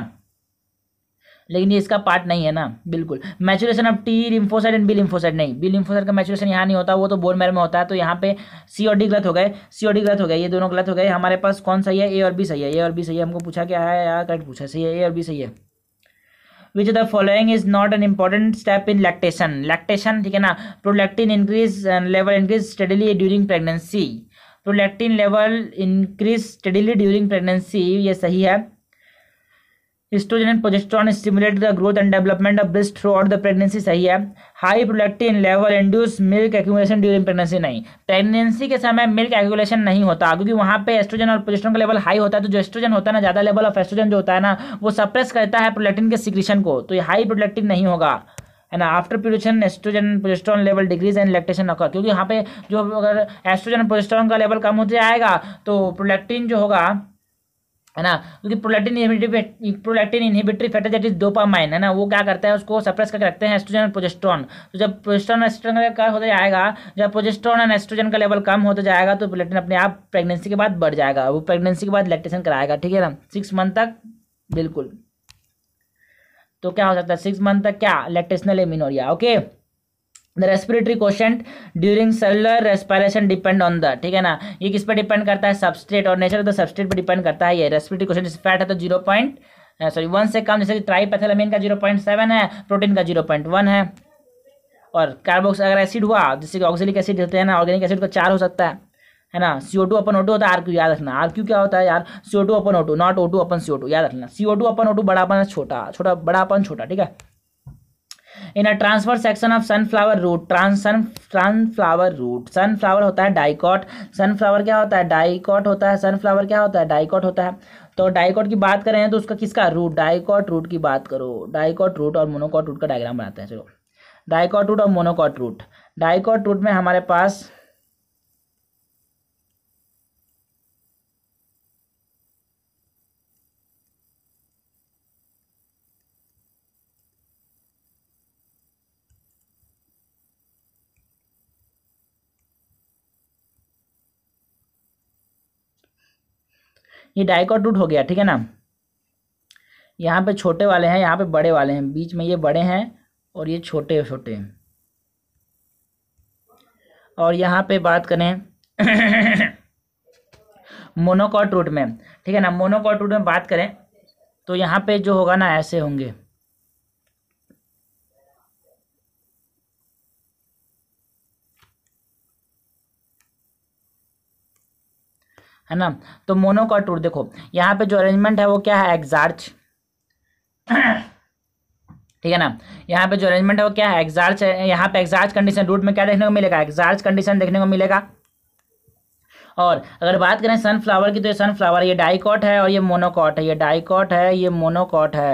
लेकिन ये इसका पार्ट नहीं है ना बिल्कुल maturation of T lymphocyte and B lymphocyte नहीं बी लिम्फोसाइड का मैचुरेशन यहाँ नहीं होता वो तो बोन मैर में होता है तो यहाँ पे सी और डी गलत हो गए सी और डी गलत हो गए ये दोनों गलत हो गए हमारे पास कौन सही है ए और बी सही है ए और बी सही है हमको पूछा क्या है यार करेक्ट पूछा सही है ए और बी सही है which the following is not an important step in lactation lactation ठीक है ना prolactin increase level increase steadily during pregnancy prolactin level increase steadily during pregnancy ये सही है and and stimulate the growth and development of breast throughout the pregnancy सही है high prolactin level induce milk accumulation during pregnancy नहीं pregnancy के समय milk accumulation नहीं होता क्योंकि वहाँ पे एस्ट्रोजन और प्रोजेस्ट्रोन का लेवल हाई होता है तो जो एस्ट्रोजन होता है ना ज़्यादा लेवल ऑफ एस्ट्रोजन जो होता है ना वो सप्रेस करता है प्रोडक्टिन के सिक्रीशन को तो ये हाई प्रोडक्टिन नहीं होगा है ना after parturition estrogen progesterone level decrease and lactation occur क्योंकि यहाँ पे जो अगर एस्ट्रोजन प्रोजेस्ट्रॉन का लेवल कम होते जाएगा तो प्रोलेक्टिन जो होगा है ना क्योंकि prolactin inhibitory inhibitory factor that is dopamine है ना वो क्या करता है उसको सप्रेस करके रखते हैं एस्ट्रोजन और प्रोजेस्ट्रॉन तो जब प्रोजेस्ट्रॉन एस्ट्रोजन का होता जाएगा जब प्रोजेस्ट्रॉन एंड एस्ट्रोजन का लेवल कम होता जाएगा तो प्रोलैक्टिन अपने आप प्रेगनेंसी के बाद बढ़ जाएगा वो प्रेगनेंसी के बाद लैक्टेशन कराएगा ठीक है ना सिक्स मंथ तक बिल्कुल तो क्या हो सकता है सिक्स मंथ तक क्या lactational amenorrhoea okay the respiratory quotient during cellular respiration depend on the ठीक है ना ये किस पर डिपेंड करता है सबस्ट्रेट और नेचर तो द सबस्ट्रेट पर डिपेंड करता है ये रेस्पिरेटरी क्वेश्चन जैसे फैट है तो जीरो पॉइंट सॉरी वन से कम जैसे कि ट्राईपैथेलमिन का जीरो पॉइंट सेवन है प्रोटीन का जीरो पॉइंट वन है और कार्बोक्स अगर एसिड हुआ जैसे कि ऑक्सिलिक एसिड होते हैं ना ऑर्गेनिक एसिड का चार हो सकता है है ना सी O two upon O to होता है आर क्यू याद रखना आर क्यू क्या होता है यार C O two upon O two not O two upon C O two याद रखना सी O two upon O to बड़ा अपन छोटा छोटा बड़ा अपन छोटा ठीक है in a transverse section of sunflower root trans sun sunflower root sunflower होता है डाइकॉट सनफ्लावर क्या होता है डाइकॉट होता है सनफ्लावर क्या होता है डाइकॉट होता है तो डाइकॉट की बात करें तो उसका किसका रूट डाइकॉट रूट की बात करो डाइकॉट रूट और मोनोकॉट रूट का डायग्राम बनाते हैं चलो डाइकॉट रूट और मोनोकॉट रूट डाइकॉट रूट में हमारे पास ये डाइकॉट रूट हो गया ठीक है ना यहाँ पे छोटे वाले हैं यहाँ पे बड़े वाले हैं बीच में ये बड़े हैं और ये छोटे छोटे हैं और यहाँ पे बात करें मोनोकॉट रूट में ठीक है ना मोनोकॉट रूट में बात करें तो यहाँ पे जो होगा ना ऐसे होंगे है ना तो मोनोकॉट टूट देखो यहाँ पे जो अरेंजमेंट है वो क्या है एग्जार्च ठीक है ना यहाँ पे जो अरेंजमेंट है वो क्या है एग्जार्च यहाँ पे एग्जार्च कंडीशन रूट में क्या देखने को मिलेगा एग्जार्च कंडीशन देखने को मिलेगा और अगर बात करें सनफ्लावर की तो ये सनफ्लावर ये डाइकॉट है और ये मोनोकॉट है ये डाइकॉट है ये मोनोकॉट है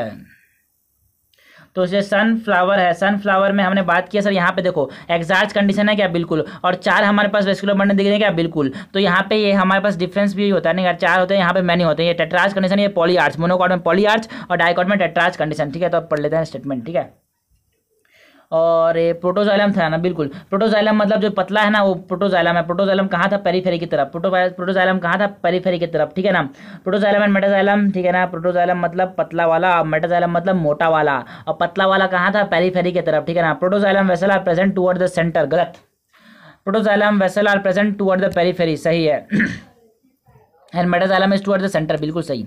तो सन सनफ्लावर है सनफ्लावर में हमने बात किया सर यहाँ पे देखो एग्जार्ज कंडीशन है क्या बिल्कुल और चार हमारे पास वेस्कुलर बंडल दिख रहे हैं क्या बिल्कुल तो यहाँ पे ये हमारे पास डिफरेंस भी होता है नहीं चार होते हैं यहाँ पे मैनी होते हैं ये टेट्राज कंडीशन ये पॉली आर्ट्स मोनोकॉट में पॉली आर्ट्स और डाइकॉट में टेट्राज कंडीशन ठीक है तो आप पढ़ लेते हैं स्टेटमेंट ठीक है और ये प्रोटोजाइलम था ना बिल्कुल प्रोटोजाइलम मतलब जो पतला है ना वो प्रोटोजाइलम है प्रोटोजाइलम कहाँ था पेरीफेरी की तरफ प्रोटो प्रोटोजाइलम कहाँ था पेरीफेरी की तरफ ठीक है ना प्रोटोजाइलम एंड मेटाजाइलम ठीक है ना प्रोटोजाइलम मतलब पतला वाला और मेटाजाइलम मतलब मोटा वाला और पतला वाला कहाँ था पेरीफेरी की तरफ ठीक है ना protoxylem vessel are present toward the centre गलत protoxylem vessel are present toward the periphery सही है and metaxylem is toward the centre बिल्कुल सही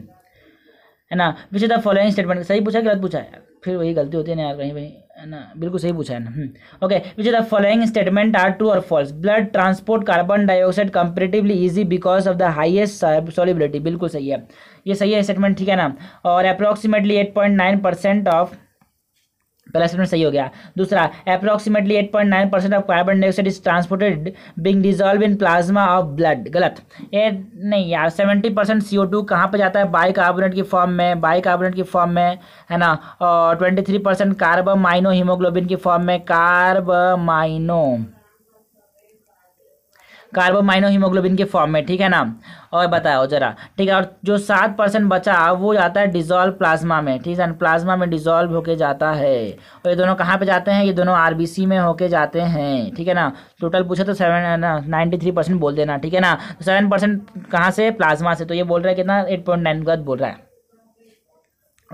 है ना which is the following statement सही पूछा गलत पूछा है फिर वही गलती होती है ना यार कहीं भाई ना बिल्कुल सही पूछा है ना okay which the following statement are true और false blood transport carbon dioxide comparatively easy because of the highest solubility बिल्कुल सही है ये सही है स्टेटमेंट ठीक है ना और approximately eight point nine percent of पहला स्टेटमेंट सही हो गया दूसरा approximately 8.9 percent of carbon dioxide is transported being dissolve in plasma of blood गलत ये नहीं यार 70 परसेंट सी ओ टू कहाँ पर जाता है बाई कार्बोनेट की फॉर्म में बाई कार्बोनेट की फॉर्म में है ना और 23 परसेंट माइनो हीमोग्लोबिन की फॉर्म में कार्बमाइनो माइनो हीमोग्लोबिन के फॉर्म में ठीक है ना और बताओ जरा ठीक है और जो सात परसेंट बचा वो जाता है डिज़ोल्व प्लाज्मा में ठीक है प्लाज्मा में डिजोल्व होके जाता है और ये दोनों कहाँ पे जाते हैं ये दोनों आरबीसी में होके जाते हैं ठीक है ना टोटल पूछे तो सेवन नाइन्टी थ्री परसेंट बोल देना ठीक है ना सेवन तो परसेंट कहाँ से प्लाज्मा से तो ये बोल रहा है कितना एट पॉइंट नाइन बोल रहा है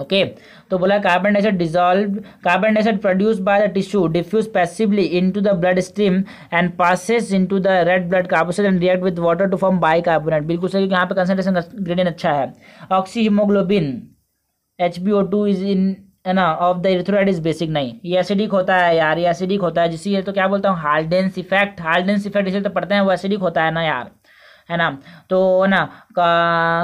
ओके okay, तो बोला carbon dioxide dissolve carbon dioxide produce by the tissue diffuse passively into the blood stream and passes into the red blood corpuscle and react with water to form bicarbonate बिल्कुल सही यहाँ पे concentration gradient अच्छा है oxyhaemoglobin H B O two is in है ना of the erythroid is basic नहीं ये एसिडिक होता है यार ये एसिडिक होता है जिससे तो क्या बोलता हूँ हार्डेंस इफेक्ट हार्डेंस इफेक्ट इसे तो पढ़ते हैं वो एसिडिक होता है ना यार है ना तो ना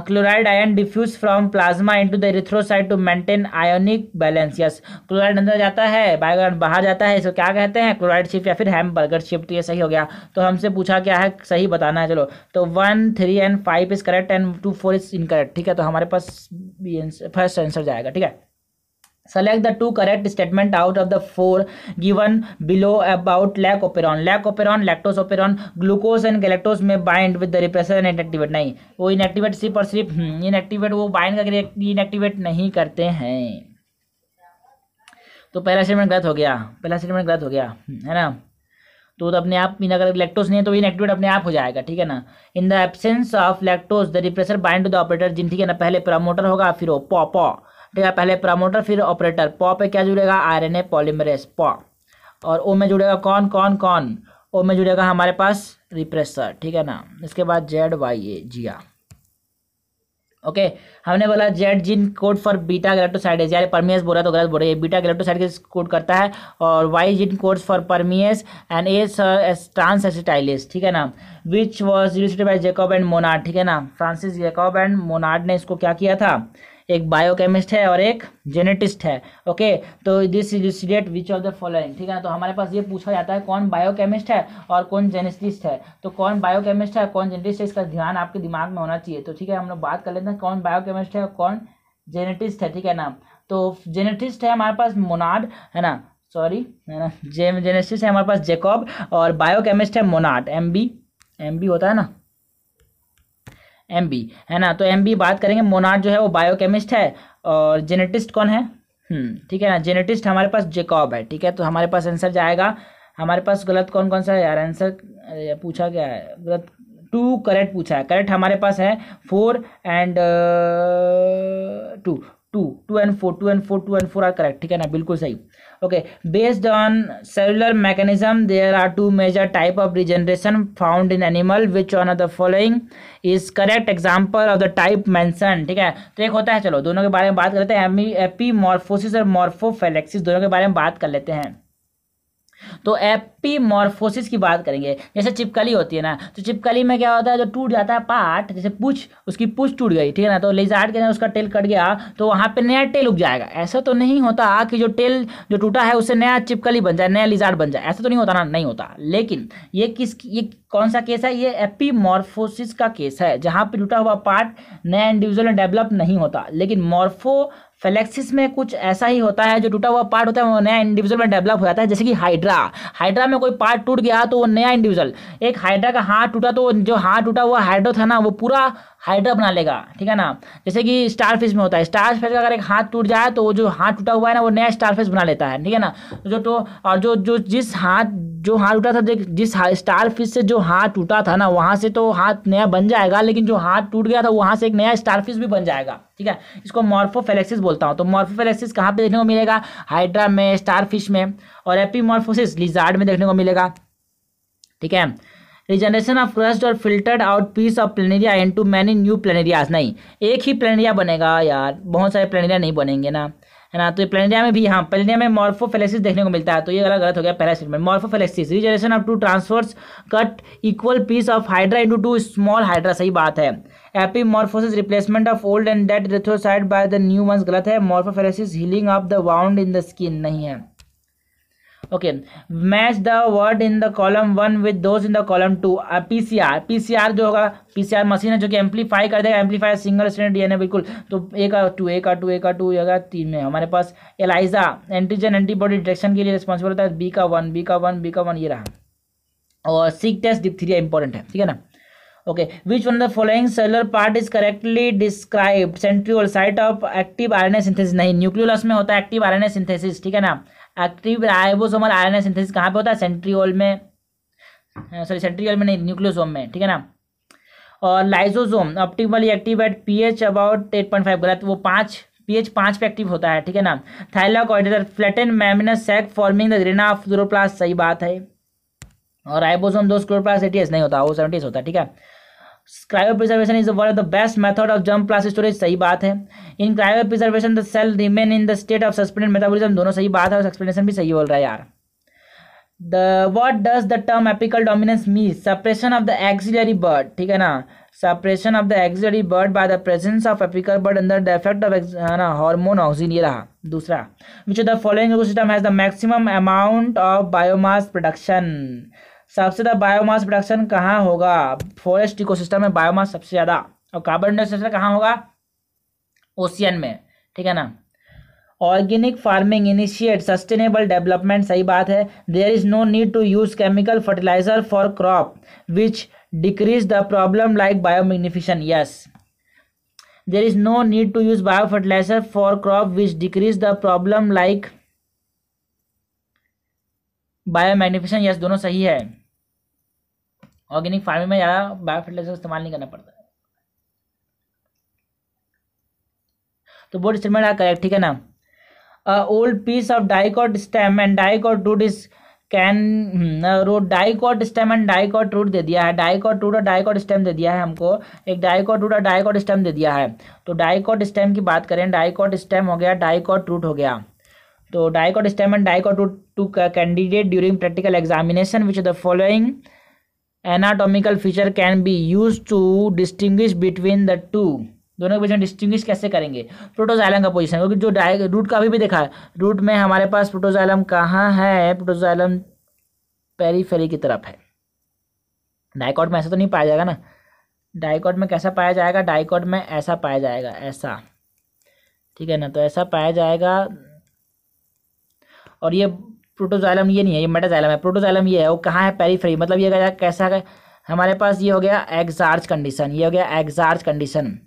chloride ion diffuse from plasma into the erythrocyte to maintain ionic balance yes chloride अंदर जाता है बायोग्राइड बाहर जाता है इसको क्या कहते हैं क्लोराइड शिफ्ट या फिर हैम बर्गर शिफ्ट तो ये सही हो गया तो हमसे पूछा क्या है सही बताना है चलो तो one three and five is correct and two four is incorrect ठीक है तो हमारे पास फर्स्ट आंसर जाएगा ठीक है select the two correct statement out of the four given below about lactoperon lactoperon lactosoperon glucose and galactose में bind with the repressor and inactivate नहीं वो inactivate सिर्फ और सिर्फ inactivate वो bind करके inactivate नहीं करते हैं तो पहला स्टेटमेंट गलत हो गया पहला स्टेटमेंट गलत हो गया है ना तो, तो अपने आप मीन अगर लैक्टोज नहीं है तो इनएक्टिवेट अपने आप हो जाएगा ठीक है ना in the absence of lactose the repressor bind to the operator gene ठीक है ना पहले प्रोमोटर होगा फिर वो पॉ पॉ ठीक है पहले प्रमोटर फिर ऑपरेटर पॉ पे क्या जुड़ेगा आर एन ए पॉलिमरेस पॉ और ओ में जुड़ेगा कौन कौन कौन ओ में जुड़ेगा हमारे पास रिप्रेसर ठीक है ना इसके बाद जेड वाई ए जिया ओके हमने बोला Z gene code for beta galactosidase यार परमियस बोला तो गलत बोल रहे हैं बीटा गलेक्टोसाइडेज कोड करता है और Y gene codes for permease and A transacetylase ठीक है ना which was university by Jacob and Monod ठीक है ना फ्रांसिस जेकॉब एंड मोनार्ड ने इसको क्या किया था एक बायोकेमिस्ट है और एक जेनेटिस्ट है ओके तो this illustrate which of the following ठीक है तो हमारे पास ये पूछा जाता है कौन बायोकेमिस्ट है और कौन जेनेटिस्ट है तो कौन बायोकेमिस्ट है कौन जेनेटिस्ट है इसका ध्यान आपके दिमाग में होना चाहिए तो ठीक है हम लोग बात कर लेते हैं कौन बायोकेमिस्ट है और कौन जेनेटिस्ट है ठीक है ना तो जेनेटिस्ट है हमारे पास मोनाड है ना सॉरी है ना जेनेटिस्ट है हमारे पास जेकॉब और बायोकेमिस्ट है Monod M B M B होता है ना एम बी है ना तो एम बी बात करेंगे मोनार्ड जो है वो बायोकेमिस्ट है और जेनेटिस्ट कौन है hmm, ठीक है ना जेनेटिस्ट हमारे पास जेकॉब है ठीक है तो हमारे पास आंसर जाएगा हमारे पास गलत कौन कौन सा है यार आंसर पूछा गया है गलत टू करेक्ट पूछा है करेक्ट हमारे पास है four and two two two and four two and four two and four are correct ठीक है ना बिल्कुल सही okay based on cellular mechanism there are two major type of regeneration found in animal which on the following is correct example of the type mentioned ठीक है तो एक होता है चलो दोनों के बारे में बात कर लेते हैं एपी मॉर्फोसिस और मॉर्फोफेलेक्सिस दोनों के बारे में बात कर लेते हैं तो एपीमॉर्फोसिस की बात करेंगे जैसे चिपकली होती है ना तो चिपकली में क्या होता है जो टूट जाता है पार्ट जैसे पूछ उसकी पूछ टूट गई ठीक है ना तो लेजार्ड के ना उसका टेल कट गया तो वहाँ पे नया टेल उग जाएगा ऐसा तो नहीं होता कि जो टेल जो टूटा है उससे नया चिपकली बन जाए नया लिजार्ड बन जाए ऐसा तो नहीं होता ना नहीं होता लेकिन ये किस ये कौन सा केस है ये एपीमॉर्फोसिस का केस है जहाँ पर टूटा हुआ पार्ट नया इंडिविजुअल डेवलप नहीं होता लेकिन मॉर्फो फेलेक्सिस में कुछ ऐसा ही होता है जो टूटा हुआ पार्ट होता है वो नया इंडिविजुअल में डेवलप हो जाता है जैसे कि हाइड्रा हाइड्रा में कोई पार्ट टूट गया तो वो नया इंडिविजुअल एक हाइड्रा का हाथ टूटा तो जो हाथ टूटा हुआ हाइड्रो था ना वो पूरा हाइड्रा बना लेगा ठीक है ना जैसे कि स्टार फिश में होता है स्टार फिश का अगर एक हाथ टूट जाए तो वो जो हाथ टूटा हुआ है ना वो नया स्टार फिश बना लेता है ठीक है ना जो तो और जो जो जिस हाथ जो हाथ टूटा था जिस स्टार फिश से जो हाथ टूटा था ना वहाँ से तो हाथ नया बन जाएगा लेकिन जो हाथ टूट गया था वहाँ से एक नया स्टार फिश भी बन जाएगा ठीक है इसको मॉर्फोफेलेक्सिस बोलता हूँ तो मॉर्फोफेलेक्सिस कहाँ पे देखने को मिलेगा हाइड्रा में स्टार फिश में और एपीमॉर्फोसिस लिजार्ड में देखने को मिलेगा ठीक है रिजनरेशन ऑफ क्रस्ट और filtered out piece of planaria and to many new planarias नहीं एक ही प्लेनेरिया बनेगा यार बहुत सारे प्लेनेरिया नहीं बनेंगे ना है ना तो प्लेनेरिया में भी हाँ प्लेनेरिया में मॉर्फोफेलेसिस देखने को मिलता है तो ये गलत गलत हो गया पहला statement morphallaxis regeneration of two transverse cut equal piece of hydra into two small hydra सही बात है epimorphosis replacement of old and dead erythrocyte by the new ones गलत है morphallaxis healing of the wound in the skin नहीं है okay match the word in the column one with those in the column two P P C R C R जो होगा P C R machine है जो कि amplify कर देगा amplify single strand D N A बिल्कुल तो एक का टू एक का टू एक का टू होगा तीन में हमारे पास एलाइजा एंटीजन एंटीबॉडी डिटेक्शन के लिए रिस्पॉन्सिबल होता है बी का वन बी का वन बी का वन ये रहा और Schick test diphtheria important है ठीक है ना okay which one the following cellular part is correctly describe centriole site of active RNA synthesis नहीं न्यूक्लियोलस में होता है एक्टिव आरएनए सिंथेसिस ठीक है ना एक्टिव राइबोसोमल आरएनए सिंथेसिस कहाँ पे होता है सेंट्रियोल में सॉरी हाँ, सेंट्रियोल में नहीं न्यूक्लियोसोम में ठीक है ना और lysosome optimally active at P H about eight point five गलत वो पाँच पी एच पाँच पे एक्टिव होता है ठीक है ना थाइलाकॉइडर फ्लैटन मैमिनस sac forming the grana of chloroplast सही बात है और राइबोसोम दो क्लोरोप्लास्ट एटीएस नहीं होता वो सेवेंटीएस होता है ठीक है cryopreservation is one of the best method of germplasm storage सही बात है in cryopreservation the cell remain in the state of suspended metabolism दोनों सही बात है और एक्सप्लेनेशन भी सही बोल रहा है यार the what does the term apical dominance mean suppression of the axillary bud ठीक है ना suppression of the axillary bud by the presence of apical bud अंदर द इफेक्ट ऑफ ना हॉर्मोन ऑक्सीजन ये रहा दूसरा which the following system has the maximum amount of biomass production सबसे ज़्यादा बायोमास प्रोडक्शन कहाँ होगा फॉरेस्ट इकोसिस्टम में बायोमास सबसे ज़्यादा और कार्बन डाइऑक्साइड कहाँ होगा ओशियन में ठीक है ना organic farming initiate sustainable development सही बात है there is no need to use chemical fertiliser for crop which decrease the problem like biomagnification yes there is no need to use biofertiliser for crop which decrease the problem like biomagnification yes दोनों सही है organic farming में ज़्यादा bio fertiliser इस्तेमाल नहीं करना पड़ता तो बोर्ड स्टेटमेंट करेक्ट ठीक है ना old piece of dicot stem and dicot root is can root dicot stem and dicot root दे दिया है डाइकॉट रूट और डाइकॉट स्टेम दे दिया है हमको एक डाइकॉट रूट और डाइकॉट स्टेम दे दिया है तो डाइकॉट स्टेम की बात करें डाइकॉट स्टेम हो गया डाइकॉट रूट हो गया तो dicot stem and dicot root to candidate during practical examination which the following anatomical feature can be use to distinguish between the two दोनों के बीच में डिस्टिंग्विश कैसे करेंगे प्रोटोजाइलम का पोजीशन क्योंकि जो डाय रूट का अभी भी देखा है रूट में हमारे पास प्रोटोजाइलम कहाँ है प्रोटोजाइलम पेरीफेरी की तरफ है डाइकॉट में ऐसा तो नहीं पाया जाएगा ना डाइकॉट में कैसा पाया जाएगा डाइकॉट में ऐसा पाया जाएगा ऐसा ठीक है ना तो ऐसा पाया जाएगा और ये प्रोटोजाइलम ये नहीं है ये मेटाजाइलम है प्रोटोजाइलम ये है वो कहाँ है पेरीफ्री मतलब ये गया कैसा है हमारे पास ये हो गया एग्जार्ज कंडीशन ये हो गया एग्जार्ज कंडीशन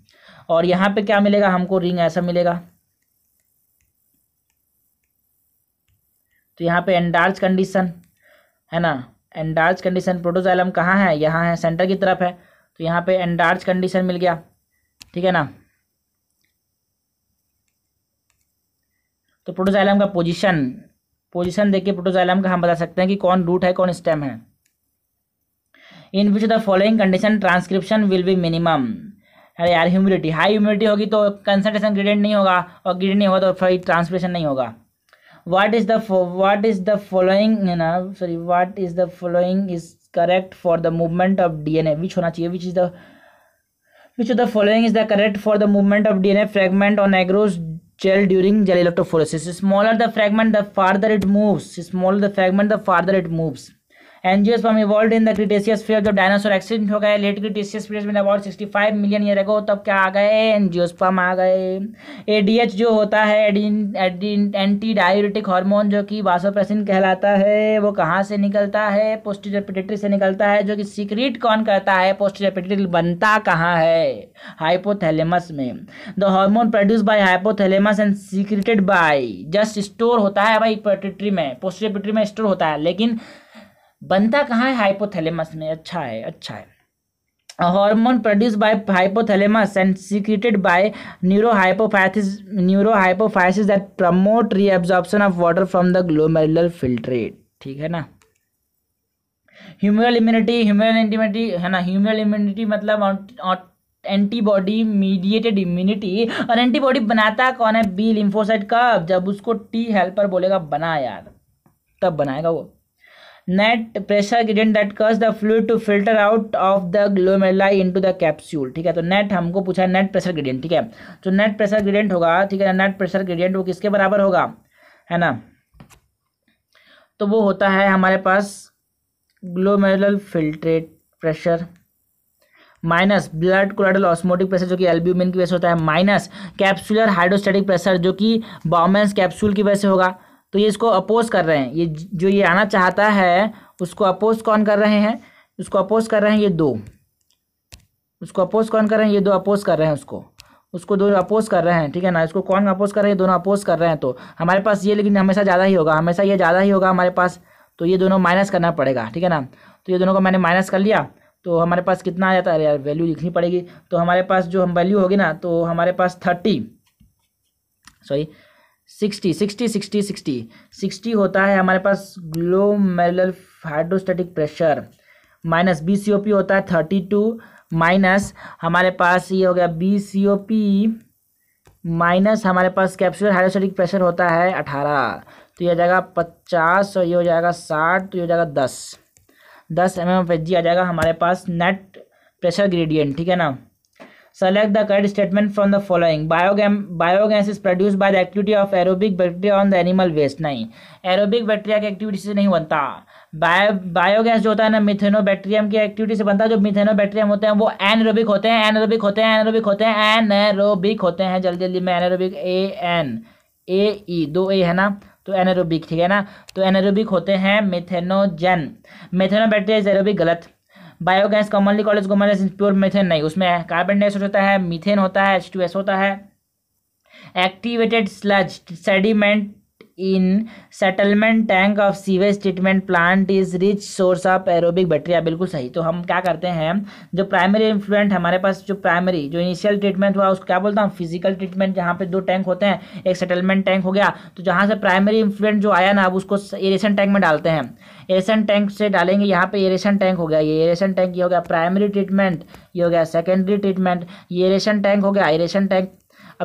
और यहाँ पे क्या मिलेगा हमको रिंग ऐसा मिलेगा तो यहाँ पे एंडार्ज कंडीशन है ना एंडार्ज कंडीशन प्रोटोजाइलम कहाँ है यहाँ है सेंटर की तरफ है तो यहाँ पे एंडार्ज कंडीशन मिल गया ठीक है ना तो प्रोटोजाइलम का पोजीशन पोजिशन देख के प्रोटोजाइलम का हम बता सकते हैं कि कौन रूट है कौन स्टेम है in which the following condition transcription will be minimum अरे यार ह्यूमिडिटी हाई ह्यूमिडिटी होगी तो कंसनट्रेशन ग्रेडियंट नहीं होगा और ग्रेडियंट नहीं होगा तो फिर ट्रांसक्रिप्शन नहीं होगा what is the what is the following ना sorry what is the following is correct for the movement of DNA which होना चाहिए which is the which of the following is the correct for the movement of D N A fragment on agarose gel during gel electrophoresis. Smaller the fragment, the farther it moves. Smaller the fragment, the farther it moves. Angiosperm evolve in the Cretaceous period जब dinosaur extinct हो गए late Cretaceous period में about sixty five million year ago तब क्या आ गए angiosperm आ गए ADH जो होता है एंटी डायोरेटिक हार्मोन जो कि वासोप्रेसिन कहलाता है वो कहाँ से निकलता है पोस्टीरियर से निकलता है जो कि सीक्रेट कौन करता है पोस्टीरियर बनता कहाँ है हाइपोथैलेमस में the hormone produce by hypothalamus and secreted by just store होता है भाई पिटेटरी में पोस्टीरियर में स्टोर होता है लेकिन बनता कहाँ है हाइपोथैलेमस में अच्छा है अच्छा है hormone produce by hypothalamus and secreted by neurohypophysis neurohypophysis that promote reabsorption of water from the glomerular filtrate ठीक है ना ह्यूमरल इम्यूनिटी ह्यूमरल इम्यूनिटी है ना ह्यूमरल इम्यूनिटी मतलब एंटीबॉडी मीडिएटेड इम्यूनिटी और एंटीबॉडी बनाता कौन है बी लिम्फोसाइट का जब उसको टी हेल्पर बोलेगा बना यार तब बनाएगा वो net pressure gradient that cause the fluid to filter out of the into the capsule ठीक है तो नेट हमको पूछा है नेट प्रेशर ग्रेडियंट ठीक है तो नेट प्रेशर ग्रेडियंट होगा ठीक है नेट प्रेशर ग्रेडियंट वो किसके बराबर होगा है ना तो वो होता है हमारे पास glomerular filtrate pressure minus blood colloidal osmotic pressure जो कि एल्ब्यूमिन की वजह से होता है माइनस कैप्सुलर हाइड्रोस्टेटिक प्रेशर जो कि बॉमेंस कैप्सूल की वजह से होगा तो ये इसको अपोज कर रहे हैं ये जो ये आना चाहता है उसको अपोज कौन कर रहे हैं उसको अपोज कर रहे हैं ये दो उसको अपोज कौन कर रहे हैं ये दो अपोज कर रहे हैं उसको उसको दोनों अपोज कर रहे हैं ठीक है ना इसको कौन अपोज कर रहे हैं दोनों अपोज कर रहे हैं तो हमारे पास ये लेकिन हमेशा ज़्यादा ही होगा हमेशा ये ज़्यादा ही होगा हमारे पास तो ये दोनों माइनस करना पड़ेगा ठीक है ना तो ये दोनों को मैंने माइनस कर लिया तो हमारे पास कितना आ जाता है यार वैल्यू लिखनी पड़ेगी तो हमारे पास जो हम वैल्यू होगी ना तो हमारे पास thirty sorry sixty sixty sixty sixty sixty होता है हमारे पास glomerular hydrostatic pressure minus B C O P होता है थर्टी टू माइनस हमारे पास ये हो गया B C O P minus हमारे पास कैप्सूल हाइड्रोस्टेटिक प्रेशर होता है अठारह तो ये आ जाएगा पचास और ये हो जाएगा साठ तो ये हो जाएगा दस दस एम एम आ जाएगा हमारे पास नेट प्रेशर ग्रेडियंट ठीक है ना select the correct statement from the following biogas biogas is produce by the activity of aerobic bacteria on the animal waste नहीं एरोबिक बैक्टीरिया की एक्टिविटी से नहीं बनता बायो बायोगैस जो होता है ना मिथेनो बैक्टीरियम की एक्टिविटी से बनता है जो मिथेनो बैक्टीरियम होते हैं वो एनरोबिक होते हैं एनरोबिक होते हैं एनरोबिक होते हैं एनरोबिक होते हैं जल्दी जल्दी में एनरोबिक ए एन ए ई दो ए है ना तो एनरोबिक ठीक है ना तो एनरोबिक होते हैं methanogen methano bacteria is aerobic गलत biogas commonly called common as pure methane नहीं उसमें कार्बन डाइऑक्साइड होता है मीथेन होता है एच होता है activated sludge sediment in settlement tank of sewage treatment plant is rich source of aerobic bacteria बिल्कुल सही तो हम क्या करते हैं जो प्राइमरी इन्फ्लुएंट हमारे पास जो प्राइमरी जो इनिशियल ट्रीटमेंट हुआ उसको क्या बोलता हूँ फिजिकल ट्रीटमेंट जहाँ पे दो टैंक होते हैं एक सेटलमेंट टैंक हो गया तो जहाँ से प्राइमरी इन्फ्लुएंट जो आया ना अब उसको एरेशन टैंक में डालते हैं एरेशन टैंक से डालेंगे यहाँ पे एरेशन टैंक हो गया ये एरेशन टैंक ये हो गया प्राइमरी ट्रीटमेंट ये हो गया सेकेंडरी ट्रीटमेंट ये एरेशन टैंक हो गया एरेशन टैंक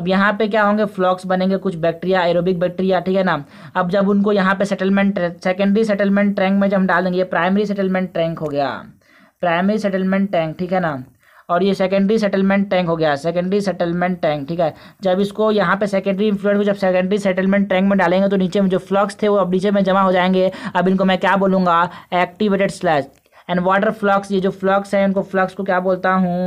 अब यहाँ पे क्या होंगे फ्लॉक्स बनेंगे कुछ बैक्टीरिया एरोबिक बैक्टीरिया ठीक है ना अब जब उनको यहाँ पे सेटलमेंट सेकेंडरी सेटलमेंट टैंक में जब हम डाल देंगे प्राइमरी सेटलमेंट टैंक हो गया प्राइमरी सेटलमेंट टैंक ठीक है ना और ये सेकेंडरी सेटलमेंट टैंक हो गया सेकेंडरी सेटलमेंट टैंक ठीक है जब इसको यहाँ पे सेकेंडरी इन्फ्लुएंस को जब सेकेंडरी सेटलमेंट टैंक में डालेंगे तो नीचे में जो फ्लॉक्स थे वो अब नीचे में जमा हो जाएंगे अब इनको मैं क्या बोलूँगा activated sludge and water flocs ये जो फ्लॉक्स है इनको फ्लॉक्स को क्या बोलता हूँ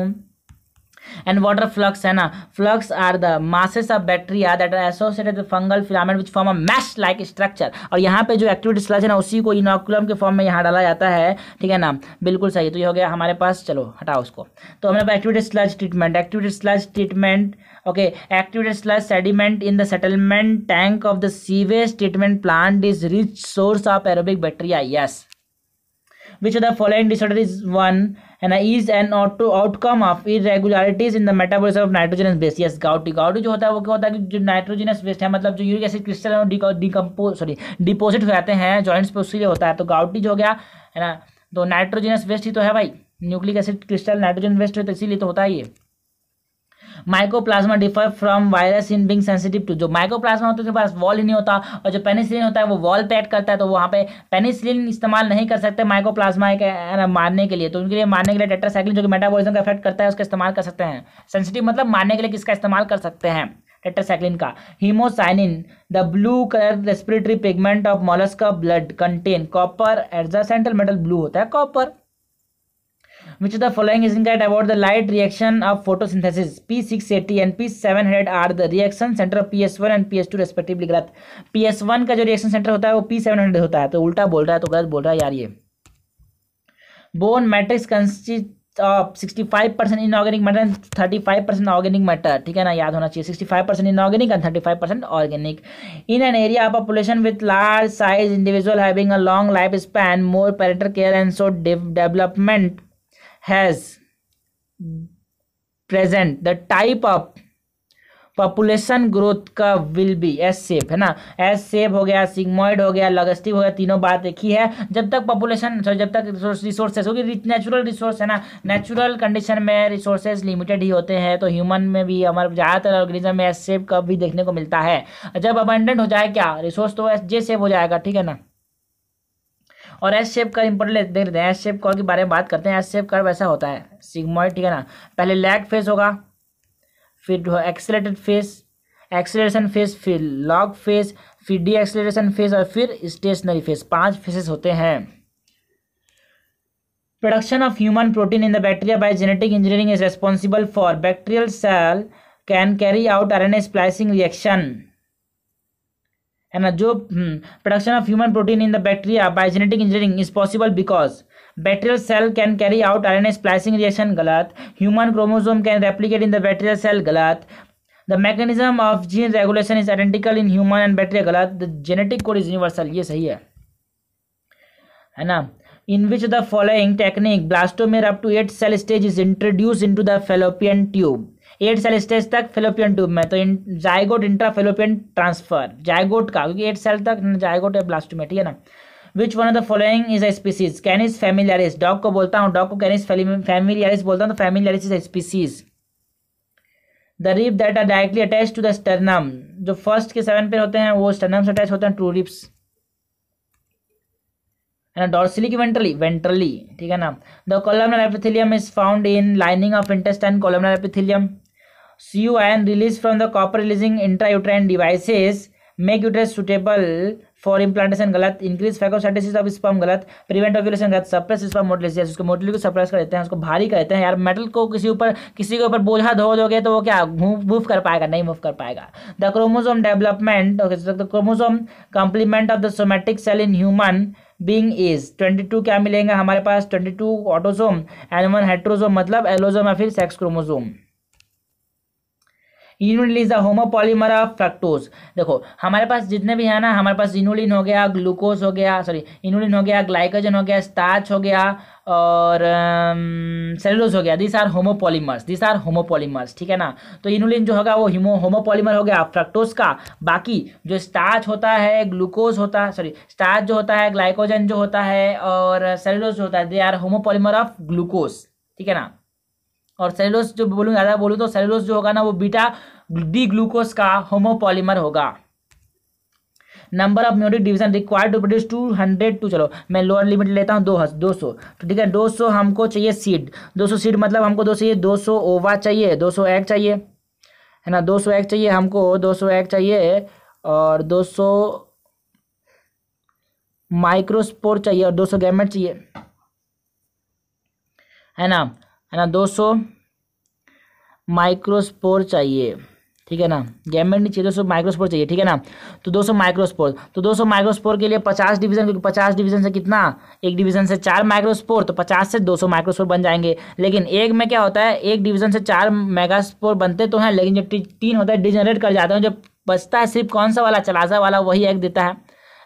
एंड वाटर फ्लक्स है ना flocs are the masses of bacteria that are associated with fungal filament which form a mesh like structure और यहाँ पे जो एक्टिविटी स्लज है ना उसी को इनोकुलम के फॉर्म में यहाँ डाला जाता है ठीक है ना बिल्कुल सही तो ये हो गया हमारे पास चलो हटाओ उसको तो हमारे पास activity sludge treatment activity sludge treatment okay activity sludge sediment in the settlement tank of the sewage treatment plant is rich source of aerobic bacteria yes which of the following disorder is one and is an auto outcome of irregularities in the metabolism of nitrogenous waste yes gouty gouty जो होता है वो क्या होता है कि जो nitrogenous waste है मतलब जो uric acid crystal decompose sorry deposit हो जाते हैं जॉइंट्स पर उसके लिए होता है तो गाउटी जो हो गया है ना तो नाइट्रोजनस वेस्ट ही तो है भाई nucleic acid crystal nitrogen waste है तो इसीलिए तो होता है ये plasma differ from virus in being sensitive to जो प्लाज्मा होता है उसके पास वॉल ही नहीं होता और जो पेनिसिलिन होता है वो वॉल पैट करता है तो वहाँ पे पेनिसिलिन इस्तेमाल नहीं कर सकते प्लाज्मा के मारने के लिए तो उनके लिए मारने के लिए टेट्रासाइक्लिन जो कि मेटाबॉलिज्म का इफेक्ट करता है उसका इस्तेमाल कर सकते हैं सेंसिटिव मतलब मारने के लिए किसका इस्तेमाल कर सकते हैं टेट्रासाइक्लिन का haemocyanin the blue colour respiratory pigment of mollusca blood contain copper central metal blue होता है copper Which of the following is incorrect about the light reaction of photosynthesis? P680 and P700 are the reaction center of PS1 and PS2 respectively गलत PS1 का जो reaction center होता है वो P700 होता है तो उल्टा बोल रहा है तो गलत बोल रहा है यार ये bone matrix consist of sixty five percent inorganic matter and thirty five percent organic matter ठीक है ना याद होना चाहिए sixty five percent inorganic and thirty five percent organic in an area of population with large size individual having a long life span more care and so development has present the type of population growth का will be S shape है ना S safe हो गया sigmoid हो गया लगस्टिव हो गया तीनों बात एक ही है जब तक पॉपुलेशन सॉरी जब तक रिसोर्सेज क्योंकि नेचुरल रिसोर्स है ना नेचुरल कंडीशन में रिसोर्सेज लिमिटेड ही होते हैं तो ह्यूमन में भी हमारे ज़्यादातर ऑर्गेनिज्म में एस सेफ का भी देखने को मिलता है जब अबेंडेंट हो जाए क्या रिसोर्स तो एस जे सेफ हो जाएगा ठीक है ना और एस शेप का इंपोर्टेंट देख लेते हैं एस शेप कर्व के बारे में बात करते हैं एस शेप कर्व ऐसा होता है सिग्मॉइड ठीक है ना पहले लैग फेस होगा फिर जो एक्सेलेटेड फेस एक्सेलरेशन फेस फिर लॉग फेस फिर डी एक्सेलरेशन फेस और फिर स्टेशनरी फेस पांच फेसेस होते हैं production of human protein in the bacteria by genetic engineering is responsible for bacterial cell can carry out rna splicing reaction है ना जो production of human protein in the bacteria by genetic engineering is possible because bacterial cell can carry out R N splicing reaction गलत human chromosome can replicate in the bacterial cell गलत the mechanism of gene regulation is identical in human and bacteria गलत the genetic code is universal ये सही है है ना which the following technique blastomere up to eight cell stage is introduce into the fallopian tube eight cell stage तक fallopian tube में तो zygote intra fallopian transfer zygote का क्योंकि एट सेल तक जायगोट या में ठीक है ना which one of the following is a species canis familiaris dog को बोलता हूँ डॉग को कैनिस फैमिलियरिस बोलता हूँ तो familiaris is a species the rib that are directly attach to the sternum जो फर्स्ट के सेवन पे होते हैं वो स्टर्नम से अटैच होते हैं ट्रू रिप्स है ना डॉर्सली की वेंट्रली वेंट्रली ठीक है ना the columnar epithelium is found in lining of intestine columnar epithelium C U CUIN release from the copper releasing intrauterine devices make uterus suitable for implantation गलत increase phagocytosis of sperm गलत prevent ovulation गलत suppress sperm मोटिलिसियस उसको मोटिली को suppress कर देते हैं उसको भारी कर देते हैं यार मेटल को किसी ऊपर किसी के ऊपर बोझा धो दोगे तो वो क्या मूव कर पाएगा नहीं मूव कर पाएगा the chromosome development the chromosome complement of the somatic cell in human being is twenty two क्या मिलेंगे हमारे पास twenty two autosome and hydrosome मतलब एलोजोम या फिर sex chromosome inulin is the homopolymer of fructose देखो हमारे पास जितने भी है ना हमारे पास इनोलिन हो गया ग्लूकोज हो गया सॉरी इनोलिन हो गया ग्लाइकोजन हो गया स्टार्च हो गया और सेलुलोज um, हो गया this are homopolymers this are homopolymers ठीक है ना तो इनुलिन जो होगा वो हिमो होमोपॉलीमर हो गया फ्रक्टोज का बाकी जो स्टार्च होता है ग्लूकोज होता है सॉरी स्टार्च जो होता है ग्लाइकोजन जो होता है और सेलुलोज होता है they are homopolymer of glucose ठीक है ना और सेलुलोस जो बोलूँ ज़्यादा बोलूँ तो सेलुलोस जो होगा ना वो बीटा डी ग्लूकोज का होमोपॉलीमर होगा number of meiotic division required to produce two hundred two चलो मैं लोअर लिमिट लेता हूँ दो दो सौ तो ठीक है दो सौ हमको चाहिए सीड दो सौ सीड मतलब हमको दो चाहिए दो सौ ओवा चाहिए दो सौ एग चाहिए है ना दो सौ एग चाहिए हमको दो सौ एग चाहिए और दो सौ माइक्रोस्पोर चाहिए और दो सौ गैमेट चाहिए है ना है ना 200 माइक्रोस्पोर चाहिए ठीक है ना गैमेट नहीं चाहिए दो सौ माइक्रोस्पोर चाहिए ठीक है ना तो दो सौ माइक्रोस्पोर तो दो सौ माइक्रोस्पोर के लिए पचास डिवीजन क्योंकि पचास डिवीजन से कितना एक डिवीजन से चार माइक्रोस्पोर तो पचास से दो सौ माइक्रोस्पोर बन जाएंगे लेकिन एक में क्या होता है एक डिवीजन से चार मेगास्पोर बनते तो हैं लेकिन जब तीन होता है डिजनरेट कर जाते हैं जब बचता है सिर्फ कौन सा वाला चलासा वाला वही एक देता है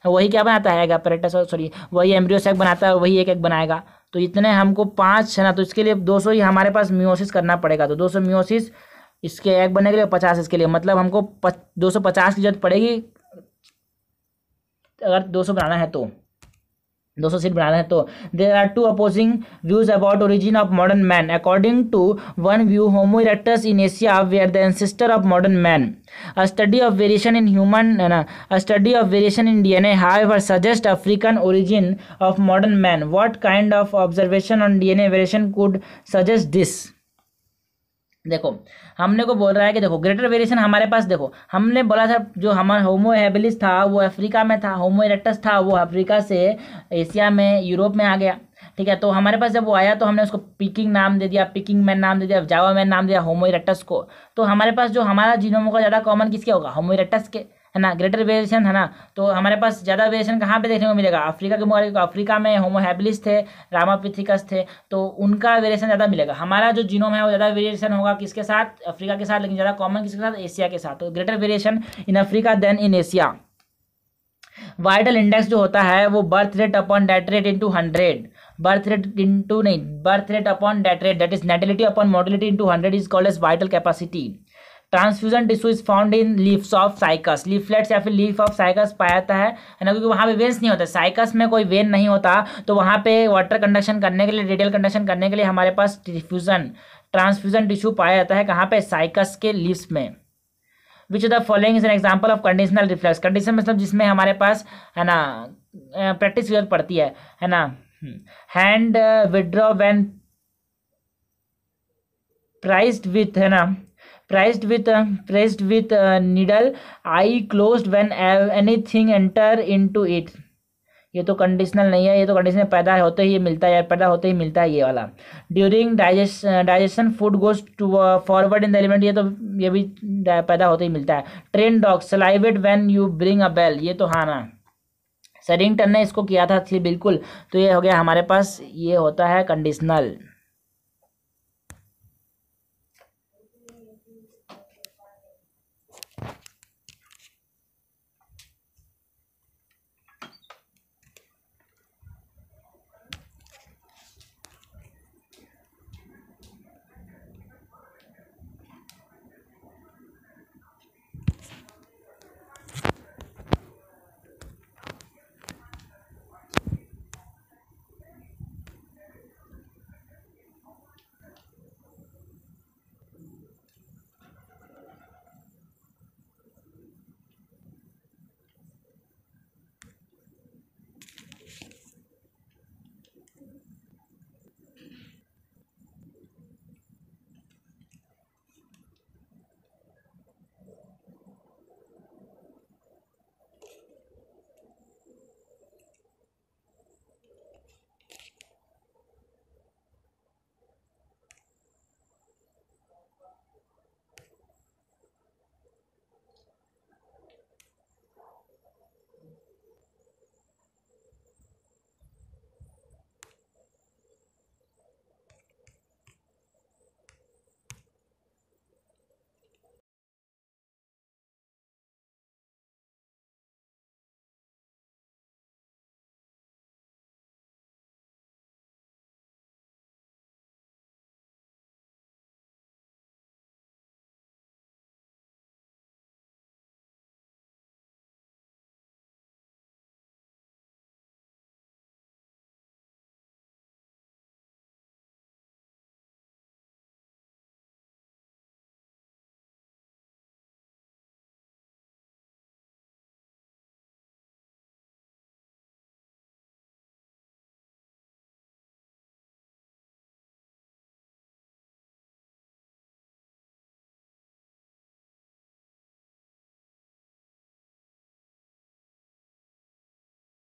वही क्या बनाता है एगा सॉरी वही एम्ब्रियो सेक बनाता है वही एक एक बनाएगा तो इतने हमको पाँच है ना तो इसके लिए दो सौ ही हमारे पास म्योसिस करना पड़ेगा तो दो सौ म्योसिस इसके एग बनने के लिए पचास इसके लिए मतलब हमको दो सौ पचास की जरूरत पड़ेगी अगर दो सौ बनाना है तो दो सौ सिर्फ बनाना है तो there are two opposing views about origin of modern man according to one view homo in Asia were the ancestor of modern man a study of variation in human a study of variation in DNA ever suggest African origin of modern man what kind of observation on DNA variation could suggest this देखो हमने को बोल रहा है कि देखो greater variation हमारे पास देखो हमने बोला था जो हमारा होमो हेबिलिस था वो अफ्रीका में था होमो इरेक्टस था वो अफ्रीका से एशिया में यूरोप में आ गया ठीक है तो हमारे पास जब वो आया तो हमने उसको पिकिंग नाम दे दिया पिकिंग मैन नाम दे दिया जावा मैन नाम दिया होमो इरेक्टस को तो हमारे पास जो हमारा जीनोमो का ज़्यादा कॉमन किसके होगा होमो इरेक्टस के है ना ग्रेटर वेरिएशन है ना तो हमारे पास ज़्यादा वेरिएशन कहाँ पे देखने को मिलेगा अफ्रीका के मुकाबले अफ्रीका में होमोहेबिलिस थे रामापिथिकस थे तो उनका वेरिएशन ज़्यादा मिलेगा हमारा जो जीनोम है वो ज़्यादा वेरिएशन होगा किसके साथ अफ्रीका के साथ लेकिन ज़्यादा कॉमन किसके साथ एशिया के साथ तो greater variation in Africa than in Asia vital index जो होता है वो birth rate upon death rate into hundred birth rate into नहीं birth rate upon death rate death is natality upon mortality into hundred is called as vital capacity transfusion tissue is found in leaves of cycas leaflets या फिर leaf of cycas पाया जाता है ना क्योंकि वहाँ पे वेन्स नहीं होता साइकस में कोई वेन नहीं होता तो वहाँ पे वाटर कंडक्शन करने के लिए रेडियल कंडक्शन करने के लिए हमारे पास डिफ्यूजन ट्रांसफ्यूजन टिश्यू पाया जाता है कहाँ पे साइकस के लीव्स में which the following is an example of conditional reflex condition मतलब जिसमें हमारे पास है ना प्रैक्टिस जरूरत पड़ती है है ना hand withdraw when prize with है ना pressed with uh, pressed with uh, needle eye closed when anything enter into it ये तो कंडीशनल नहीं है ये तो कंडीशनल पैदा होते ही मिलता है या पैदा होते ही मिलता है ये वाला during digestion digestion food goes to forward in the element ये तो ये भी पैदा होते ही मिलता है train dog salivate when you bring a bell ये तो हाँ ना सरिंगटन ने इसको किया था थी बिल्कुल तो ये हो गया हमारे पास ये होता है कंडीशनल